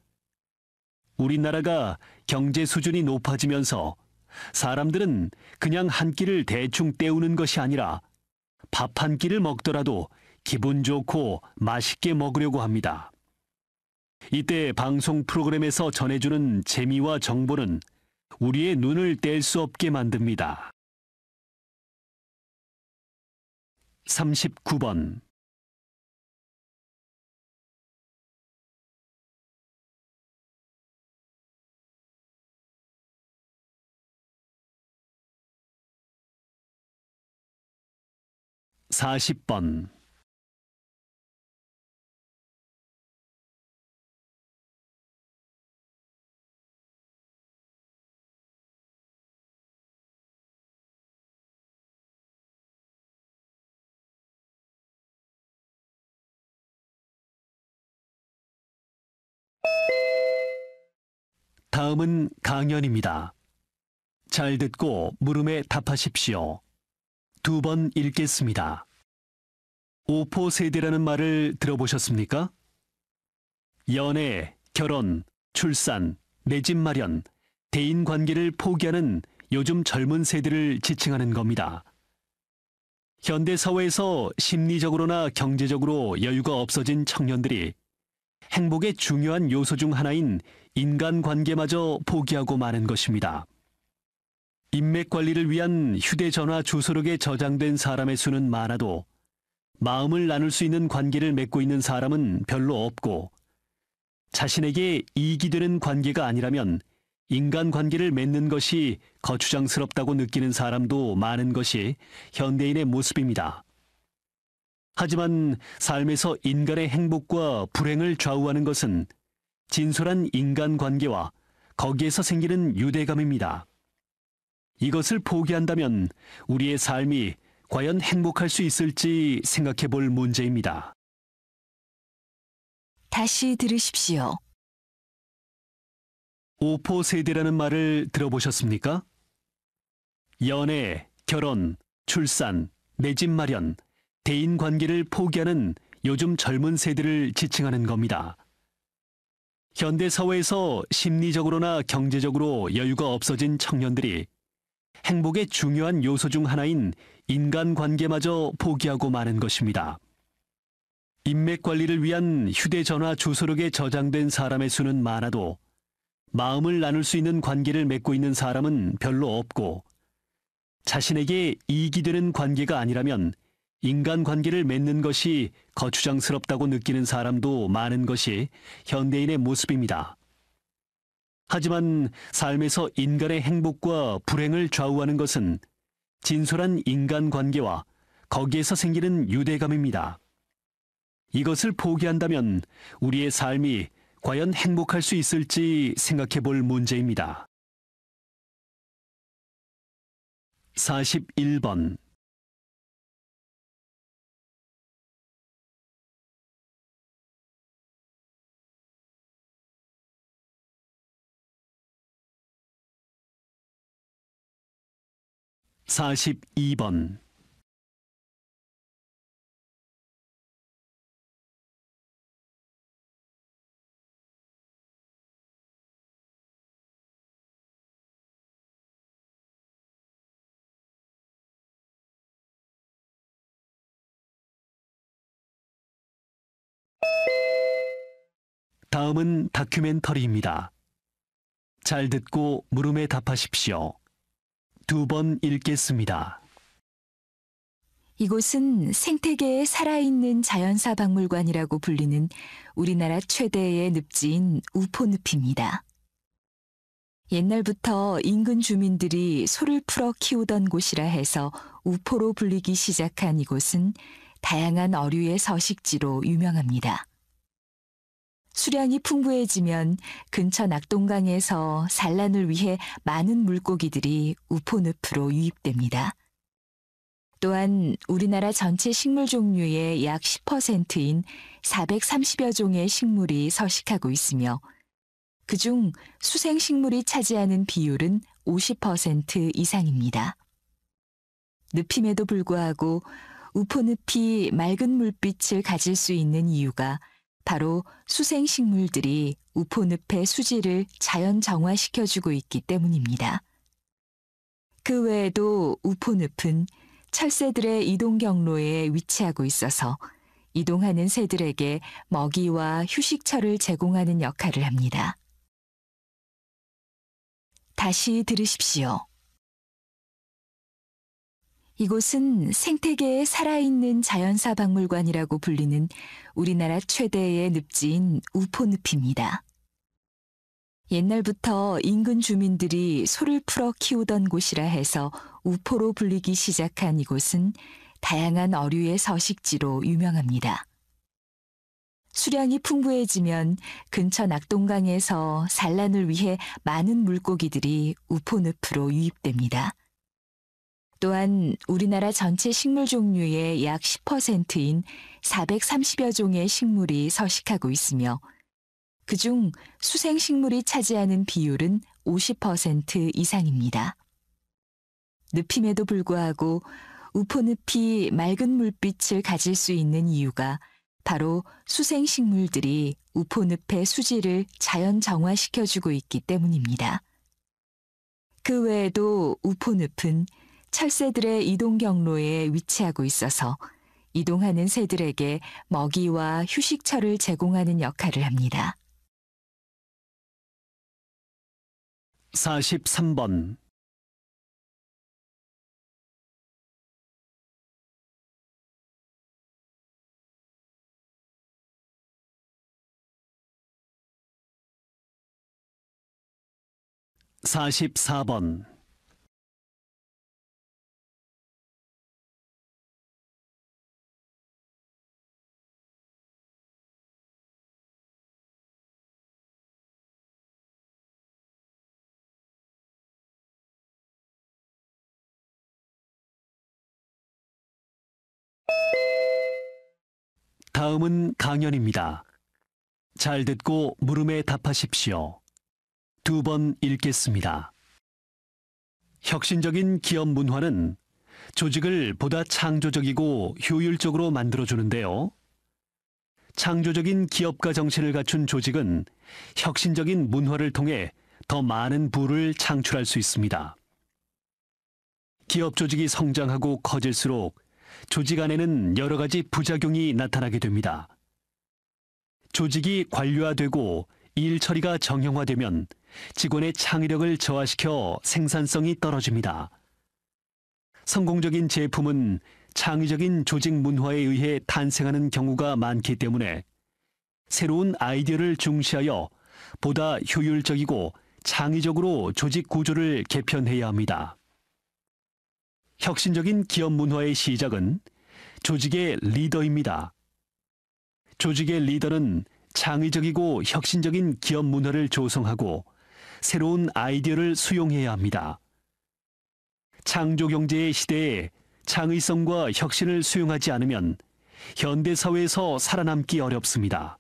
우리나라가 경제 수준이 높아지면서 사람들은 그냥 한 끼를 대충 때우는 것이 아니라 밥 한 끼를 먹더라도 기분 좋고 맛있게 먹으려고 합니다. 이때 방송 프로그램에서 전해주는 재미와 정보는 우리의 눈을 뗄 수 없게 만듭니다. 39번 4 0번 다음은 강연입니다. 잘 듣고 물음에 답하십시오. 두 번 읽겠습니다. 오포 세대라는 말을 들어보셨습니까? 연애, 결혼, 출산, 내 집 마련, 대인 관계를 포기하는 요즘 젊은 세대를 지칭하는 겁니다. 현대 사회에서 심리적으로나 경제적으로 여유가 없어진 청년들이 행복의 중요한 요소 중 하나인 인간관계마저 포기하고 마는 것입니다. 인맥 관리를 위한 휴대전화 주소록에 저장된 사람의 수는 많아도 마음을 나눌 수 있는 관계를 맺고 있는 사람은 별로 없고 자신에게 이익이 되는 관계가 아니라면 인간 관계를 맺는 것이 거추장스럽다고 느끼는 사람도 많은 것이 현대인의 모습입니다. 하지만 삶에서 인간의 행복과 불행을 좌우하는 것은 진솔한 인간관계와 거기에서 생기는 유대감입니다. 이것을 포기한다면 우리의 삶이 과연 행복할 수 있을지 생각해 볼 문제입니다. 다시 들으십시오. 오포 세대라는 말을 들어보셨습니까? 연애, 결혼, 출산, 내 집 마련, 대인 관계를 포기하는 요즘 젊은 세대를 지칭하는 겁니다. 현대 사회에서 심리적으로나 경제적으로 여유가 없어진 청년들이 행복의 중요한 요소 중 하나인 인간관계마저 포기하고 마는 것입니다. 인맥 관리를 위한 휴대전화 주소록에 저장된 사람의 수는 많아도 마음을 나눌 수 있는 관계를 맺고 있는 사람은 별로 없고 자신에게 이익이 되는 관계가 아니라면 인간관계를 맺는 것이 거추장스럽다고 느끼는 사람도 많은 것이 현대인의 모습입니다. 하지만 삶에서 인간의 행복과 불행을 좌우하는 것은 진솔한 인간관계와 거기에서 생기는 유대감입니다. 이것을 포기한다면 우리의 삶이 과연 행복할 수 있을지 생각해 볼 문제입니다. 41번 42번 다음은 다큐멘터리입니다. 잘 듣고 물음에 답하십시오. 두번 읽겠습니다. 이곳은 생태계에 살아있는 자연사박물관이라고 불리는 우리나라 최대의 늪지인 우포늪입니다. 옛날부터 인근 주민들이 소를 풀어 키우던 곳이라 해서 우포로 불리기 시작한 이곳은 다양한 어류의 서식지로 유명합니다. 수량이 풍부해지면 근처 낙동강에서 산란을 위해 많은 물고기들이 우포늪으로 유입됩니다. 또한 우리나라 전체 식물 종류의 약 10%인 430여 종의 식물이 서식하고 있으며 그 중 수생 식물이 차지하는 비율은 50% 이상입니다. 늪임에도 불구하고 우포늪이 맑은 물빛을 가질 수 있는 이유가 바로 수생식물들이 우포늪의 수질을 자연 정화시켜주고 있기 때문입니다. 그 외에도 우포늪은 철새들의 이동 경로에 위치하고 있어서 이동하는 새들에게 먹이와 휴식처를 제공하는 역할을 합니다. 다시 들으십시오. 이곳은 생태계에 살아있는 자연사 박물관이라고 불리는 우리나라 최대의 늪지인 우포늪입니다. 옛날부터 인근 주민들이 소를 풀어 키우던 곳이라 해서 우포로 불리기 시작한 이곳은 다양한 어류의 서식지로 유명합니다. 수량이 풍부해지면 근처 낙동강에서 산란을 위해 많은 물고기들이 우포늪으로 유입됩니다. 또한 우리나라 전체 식물 종류의 약 10%인 430여 종의 식물이 서식하고 있으며 그중 수생 식물이 차지하는 비율은 50% 이상입니다. 늪임에도 불구하고 우포늪이 맑은 물빛을 가질 수 있는 이유가 바로 수생 식물들이 우포늪의 수질을 자연 정화시켜주고 있기 때문입니다. 그 외에도 우포늪은 철새들의 이동 경로에 위치하고 있어서 이동하는 새들에게 먹이와 휴식처를 제공하는 역할을 합니다. 43번 4 4번 다음은 강연입니다. 잘 듣고 물음에 답하십시오. 두 번 읽겠습니다. 혁신적인 기업 문화는 조직을 보다 창조적이고 효율적으로 만들어주는데요. 창조적인 기업가 정신을 갖춘 조직은 혁신적인 문화를 통해 더 많은 부를 창출할 수 있습니다. 기업 조직이 성장하고 커질수록 조직 안에는 여러 가지 부작용이 나타나게 됩니다. 조직이 관료화되고 일 처리가 정형화되면 직원의 창의력을 저하시켜 생산성이 떨어집니다. 성공적인 제품은 창의적인 조직 문화에 의해 탄생하는 경우가 많기 때문에 새로운 아이디어를 중시하여 보다 효율적이고 창의적으로 조직 구조를 개편해야 합니다. 혁신적인 기업 문화의 시작은 조직의 리더입니다. 조직의 리더는 창의적이고 혁신적인 기업 문화를 조성하고 새로운 아이디어를 수용해야 합니다. 창조 경제의 시대에 창의성과 혁신을 수용하지 않으면 현대 사회에서 살아남기 어렵습니다.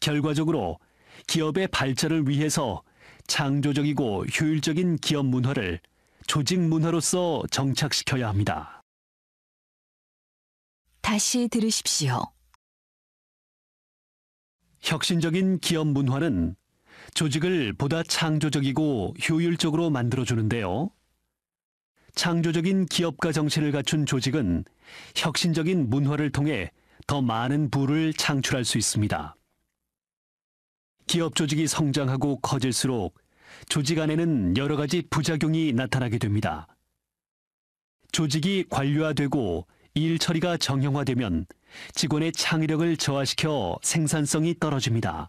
결과적으로 기업의 발전을 위해서 창조적이고 효율적인 기업 문화를 조직 문화로서 정착시켜야 합니다. 다시 들으십시오. 혁신적인 기업 문화는 조직을 보다 창조적이고 효율적으로 만들어주는데요. 창조적인 기업가 정신을 갖춘 조직은 혁신적인 문화를 통해 더 많은 부를 창출할 수 있습니다. 기업 조직이 성장하고 커질수록 조직 안에는 여러 가지 부작용이 나타나게 됩니다. 조직이 관료화되고 일 처리가 정형화되면 직원의 창의력을 저하시켜 생산성이 떨어집니다.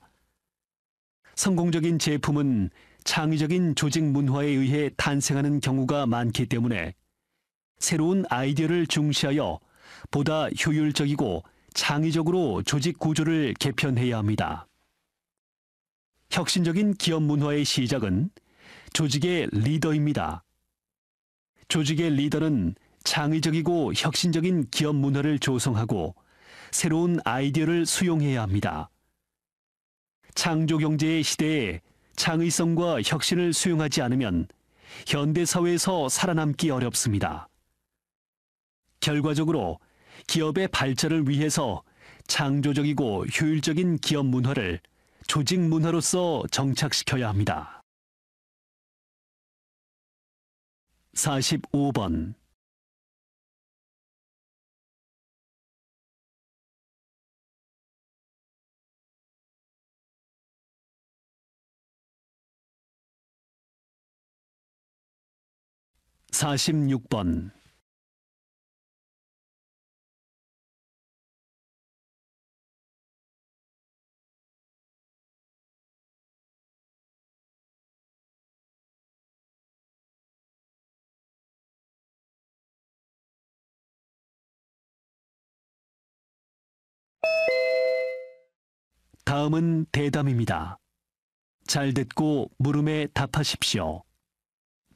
성공적인 제품은 창의적인 조직 문화에 의해 탄생하는 경우가 많기 때문에 새로운 아이디어를 중시하여 보다 효율적이고 창의적으로 조직 구조를 개편해야 합니다. 혁신적인 기업 문화의 시작은 조직의 리더입니다. 조직의 리더는 창의적이고 혁신적인 기업 문화를 조성하고 새로운 아이디어를 수용해야 합니다. 창조 경제의 시대에 창의성과 혁신을 수용하지 않으면 현대 사회에서 살아남기 어렵습니다. 결과적으로 기업의 발전을 위해서 창조적이고 효율적인 기업 문화를 조직 문화로서 정착시켜야 합니다. 45번 4 6번 다음은 대담입니다. 잘 듣고 물음에 답하십시오.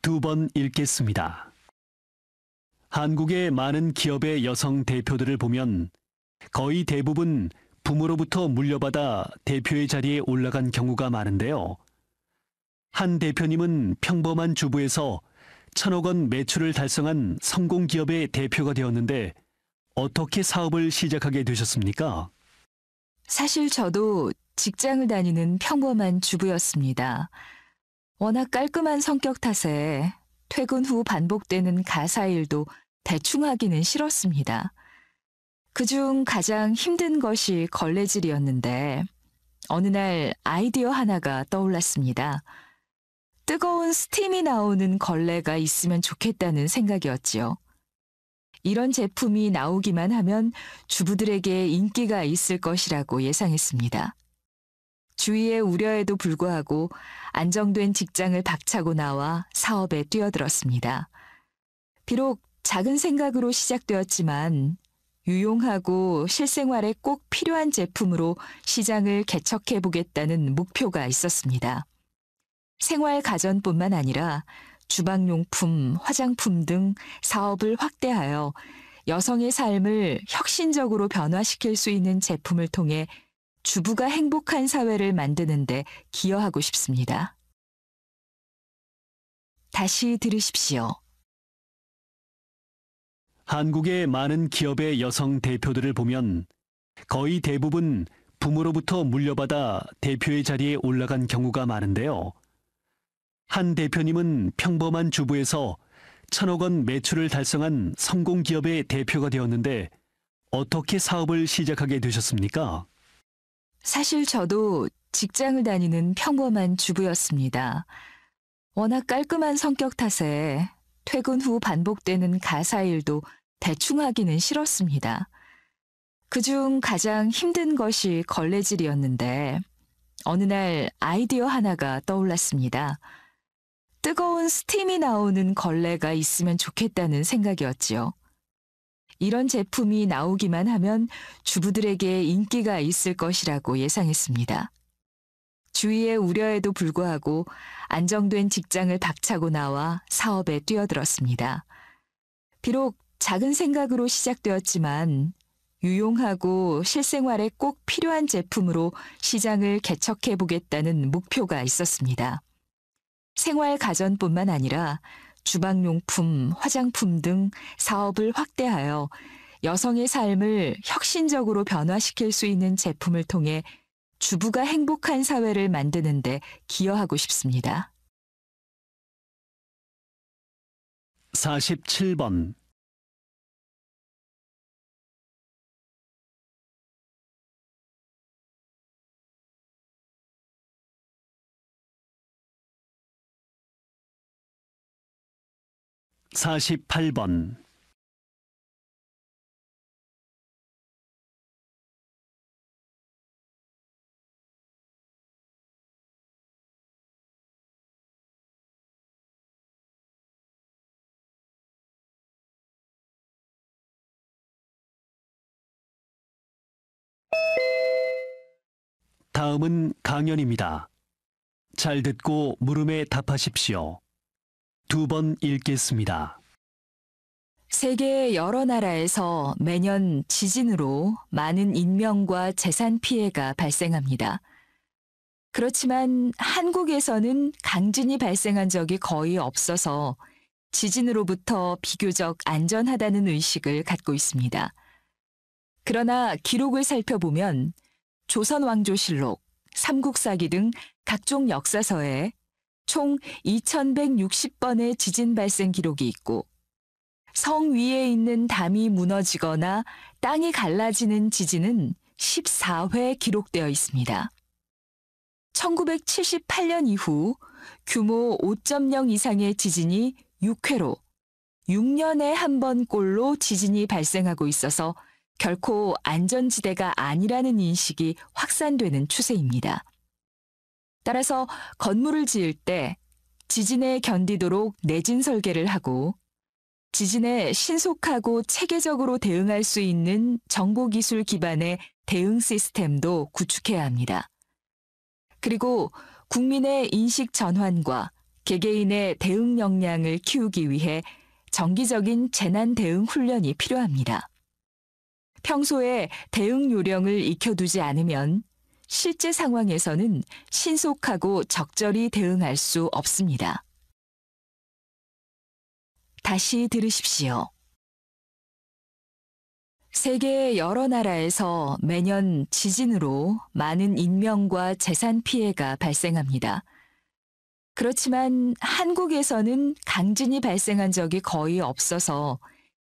두 번 읽겠습니다. 한국의 많은 기업의 여성 대표들을 보면 거의 대부분 부모로부터 물려받아 대표의 자리에 올라간 경우가 많은데요. 한 대표님은 평범한 주부에서 천억 원 매출을 달성한 성공 기업의 대표가 되었는데 어떻게 사업을 시작하게 되셨습니까? 사실 저도 직장을 다니는 평범한 주부였습니다. 워낙 깔끔한 성격 탓에 퇴근 후 반복되는 가사 일도 대충 하기는 싫었습니다. 그중 가장 힘든 것이 걸레질이었는데 어느 날 아이디어 하나가 떠올랐습니다. 뜨거운 스팀이 나오는 걸레가 있으면 좋겠다는 생각이었지요. 이런 제품이 나오기만 하면 주부들에게 인기가 있을 것이라고 예상했습니다. 주위의 우려에도 불구하고 안정된 직장을 박차고 나와 사업에 뛰어들었습니다. 비록 작은 생각으로 시작되었지만 유용하고 실생활에 꼭 필요한 제품으로 시장을 개척해 보겠다는 목표가 있었습니다. 생활 가전뿐만 아니라 주방용품, 화장품 등 사업을 확대하여 여성의 삶을 혁신적으로 변화시킬 수 있는 제품을 통해 주부가 행복한 사회를 만드는데 기여하고 싶습니다. 다시 들으십시오. 한국의 많은 기업의 여성 대표들을 보면 거의 대부분 부모로부터 물려받아 대표의 자리에 올라간 경우가 많은데요. 한 대표님은 평범한 주부에서 천억 원 매출을 달성한 성공 기업의 대표가 되었는데 어떻게 사업을 시작하게 되셨습니까? 사실 저도 직장을 다니는 평범한 주부였습니다. 워낙 깔끔한 성격 탓에 퇴근 후 반복되는 가사 일도 대충 하기는 싫었습니다. 그 중 가장 힘든 것이 걸레질이었는데 어느 날 아이디어 하나가 떠올랐습니다. 뜨거운 스팀이 나오는 걸레가 있으면 좋겠다는 생각이었지요. 이런 제품이 나오기만 하면 주부들에게 인기가 있을 것이라고 예상했습니다. 주위의 우려에도 불구하고 안정된 직장을 박차고 나와 사업에 뛰어들었습니다. 비록 작은 생각으로 시작되었지만 유용하고 실생활에 꼭 필요한 제품으로 시장을 개척해 보겠다는 목표가 있었습니다. 생활 가전뿐만 아니라 주방용품, 화장품 등 사업을 확대하여 여성의 삶을 혁신적으로 변화시킬 수 있는 제품을 통해 주부가 행복한 사회를 만드는데 기여하고 싶습니다. 47번 48번 다음은 강연입니다. 잘 듣고 물음에 답하십시오. 두번 읽겠습니다. 세계 여러 나라에서 매년 지진으로 많은 인명과 재산 피해가 발생합니다. 그렇지만 한국에서는 강진이 발생한 적이 거의 없어서 지진으로부터 비교적 안전하다는 의식을 갖고 있습니다. 그러나 기록을 살펴보면 조선왕조실록, 삼국사기 등 각종 역사서에 총 2160번의 지진 발생 기록이 있고 성 위에 있는 담이 무너지거나 땅이 갈라지는 지진은 14회 기록되어 있습니다. 1978년 이후 규모 5.0 이상의 지진이 6회로 6년에 한 번꼴로 지진이 발생하고 있어서 결코 안전지대가 아니라는 인식이 확산되는 추세입니다. 따라서 건물을 지을 때 지진에 견디도록 내진 설계를 하고 지진에 신속하고 체계적으로 대응할 수 있는 정보기술 기반의 대응 시스템도 구축해야 합니다. 그리고 국민의 인식 전환과 개개인의 대응 역량을 키우기 위해 정기적인 재난 대응 훈련이 필요합니다. 평소에 대응 요령을 익혀두지 않으면 실제 상황에서는 신속하고 적절히 대응할 수 없습니다. 다시 들으십시오. 세계 여러 나라에서 매년 지진으로 많은 인명과 재산 피해가 발생합니다. 그렇지만 한국에서는 강진이 발생한 적이 거의 없어서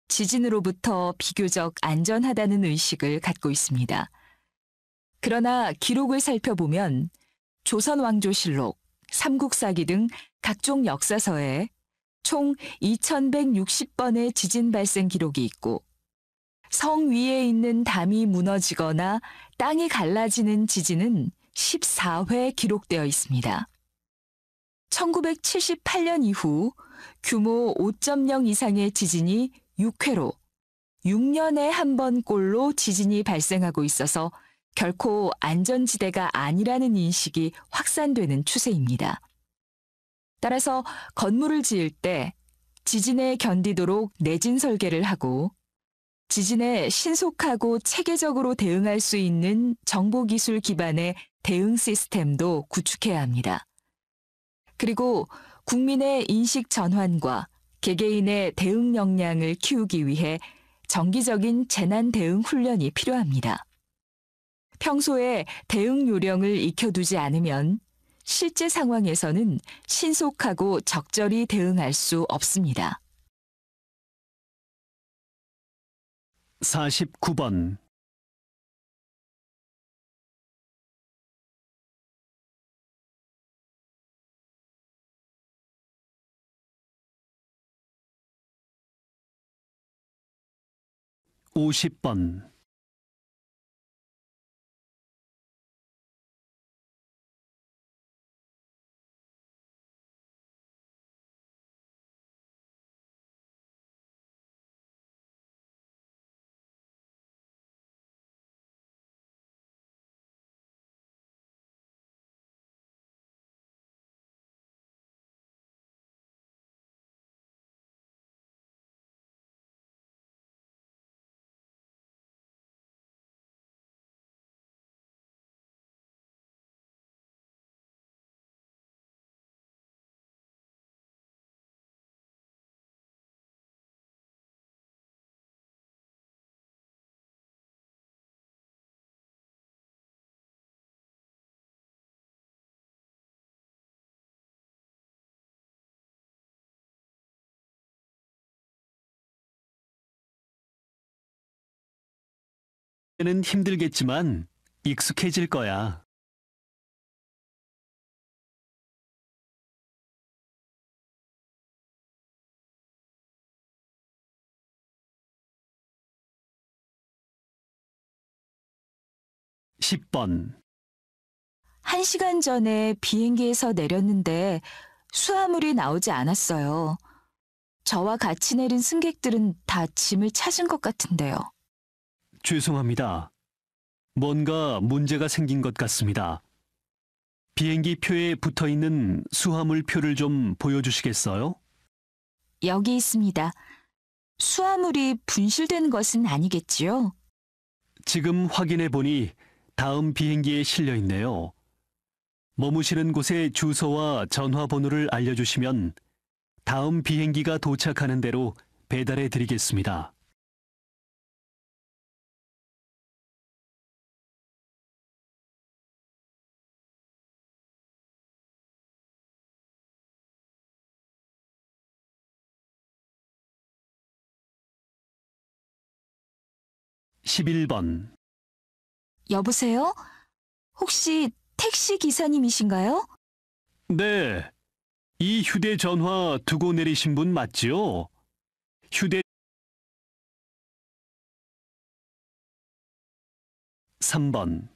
지진으로부터 비교적 안전하다는 의식을 갖고 있습니다. 그러나 기록을 살펴보면 조선왕조실록, 삼국사기 등 각종 역사서에 총 2160번의 지진 발생 기록이 있고 성 위에 있는 담이 무너지거나 땅이 갈라지는 지진은 14회 기록되어 있습니다. 1978년 이후 규모 5.0 이상의 지진이 6회로 6년에 한 번꼴로 지진이 발생하고 있어서 결코 안전지대가 아니라는 인식이 확산되는 추세입니다. 따라서 건물을 지을 때 지진에 견디도록 내진 설계를 하고 지진에 신속하고 체계적으로 대응할 수 있는 정보기술 기반의 대응 시스템도 구축해야 합니다. 그리고 국민의 인식 전환과 개개인의 대응 역량을 키우기 위해 정기적인 재난 대응 훈련이 필요합니다. 평소에 대응 요령을 익혀두지 않으면 실제 상황에서는 신속하고 적절히 대응할 수 없습니다. 49번 오십 번는 힘들겠지만 익숙해질 거야. 1 0번 한시간 전에 비행기에서 내렸는데 수화물이 나오지 않았어요. 저와 같이 내린 승객들은 다 짐을 찾은 것 같은데요. 죄송합니다. 뭔가 문제가 생긴 것 같습니다. 비행기 표에 붙어 있는 수화물 표를 좀 보여주시겠어요? 여기 있습니다. 수화물이 분실된 것은 아니겠지요? 지금 확인해 보니 다음 비행기에 실려 있네요. 머무시는 곳의 주소와 전화번호를 알려주시면 다음 비행기가 도착하는 대로 배달해 드리겠습니다. 11번 여보세요? 혹시 택시 기사님이신가요? 네. 이 휴대전화 두고 내리신 분 맞지요? 휴대 3번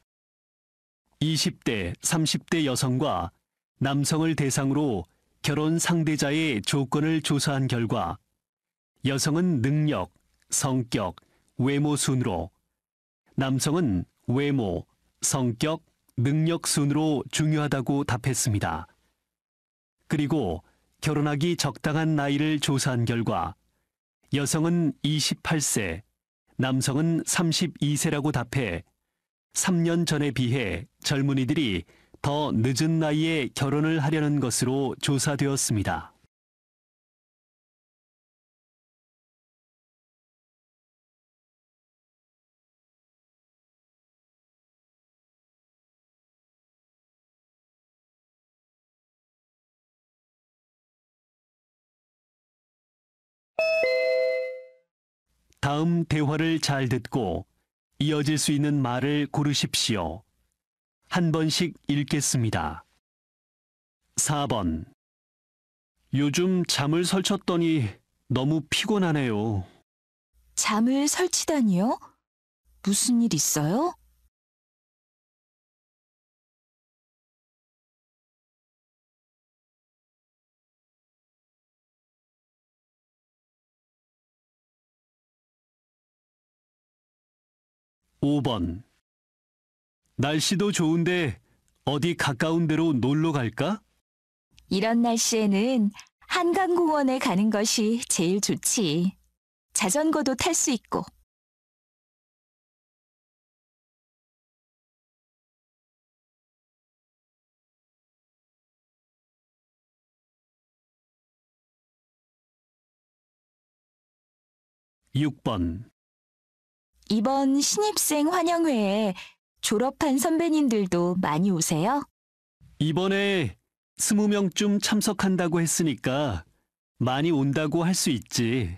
20대, 30대 여성과 남성을 대상으로 결혼 상대자의 조건을 조사한 결과 여성은 능력, 성격, 외모 순으로 남성은 외모, 성격, 능력 순으로 중요하다고 답했습니다. 그리고 결혼하기 적당한 나이를 조사한 결과 여성은 28세, 남성은 32세라고 답해 3년 전에 비해 젊은이들이 더 늦은 나이에 결혼을 하려는 것으로 조사되었습니다. 다음 대화를 잘 듣고 이어질 수 있는 말을 고르십시오. 한 번씩 읽겠습니다. 4번 요즘 잠을 설쳤더니 너무 피곤하네요. 잠을 설치다니요? 무슨 일 있어요? 5번 날씨도 좋은데 어디 가까운 데로 놀러 갈까? 이런 날씨에는 한강공원에 가는 것이 제일 좋지. 자전거도 탈 수 있고. 6번 이번 신입생 환영회에 졸업한 선배님들도 많이 오세요? 이번에 스무 명쯤 참석한다고 했으니까 많이 온다고 할 수 있지.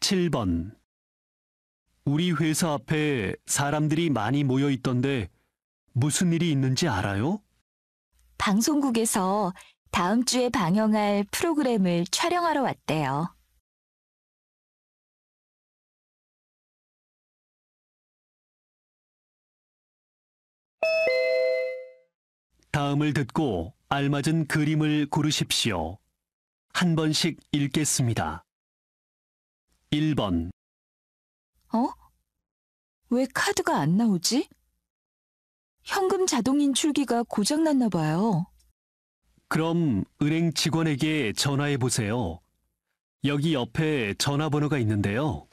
7번 우리 회사 앞에 사람들이 많이 모여 있던데 무슨 일이 있는지 알아요? 방송국에서 다음 주에 방영할 프로그램을 촬영하러 왔대요. 다음을 듣고 알맞은 그림을 고르십시오. 한 번씩 읽겠습니다. 1번 어? 왜 카드가 안 나오지? 현금 자동 인출기가 고장났나 봐요. 그럼 은행 직원에게 전화해 보세요. 여기 옆에 전화번호가 있는데요.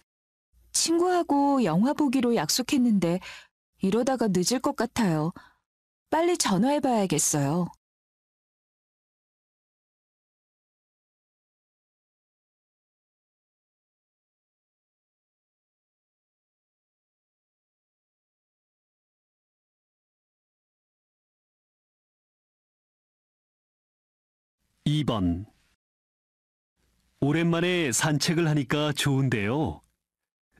친구하고 영화 보기로 약속했는데 이러다가 늦을 것 같아요. 빨리 전화해 봐야겠어요. 2번 오랜만에 산책을 하니까 좋은데요.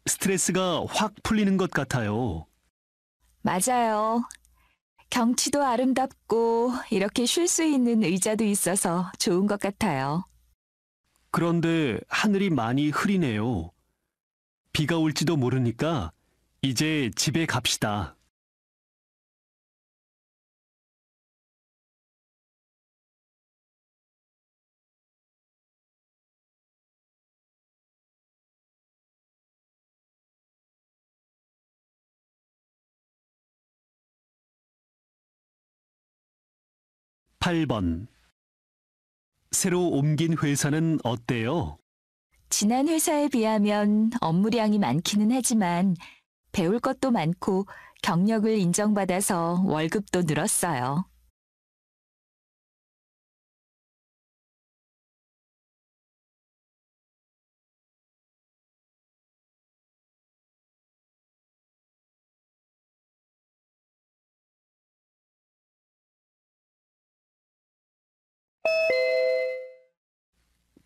스트레스가 확 풀리는 것 같아요. 맞아요. 경치도 아름답고 이렇게 쉴 수 있는 의자도 있어서 좋은 것 같아요. 그런데 하늘이 많이 흐리네요. 비가 올지도 모르니까 이제 집에 갑시다. 8번 새로 옮긴 회사는 어때요? 지난 회사에 비하면 업무량이 많기는 하지만 배울 것도 많고 경력을 인정받아서 월급도 늘었어요.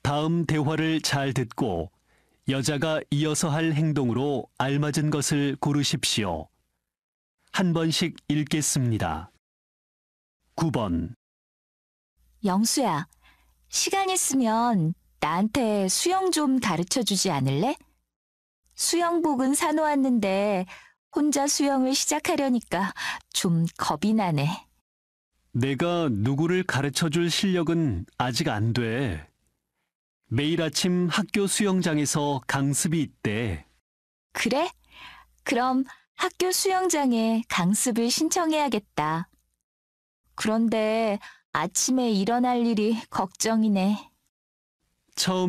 다음 대화를 잘 듣고 여자가 이어서 할 행동으로 알맞은 것을 고르십시오. 한 번씩 읽겠습니다. 9번 영수야, 시간 있으면 나한테 수영 좀 가르쳐 주지 않을래? 수영복은 사놓았는데 혼자 수영을 시작하려니까 좀 겁이 나네. 내가 누구를 가르쳐 줄 실력은 아직 안 돼. 매일 아침 학교 수영장에서 강습이 있대. 그래? 그럼 학교 수영장에 강습을 신청해야겠다. 그런데 아침에 일어날 일이 걱정이네. 처음에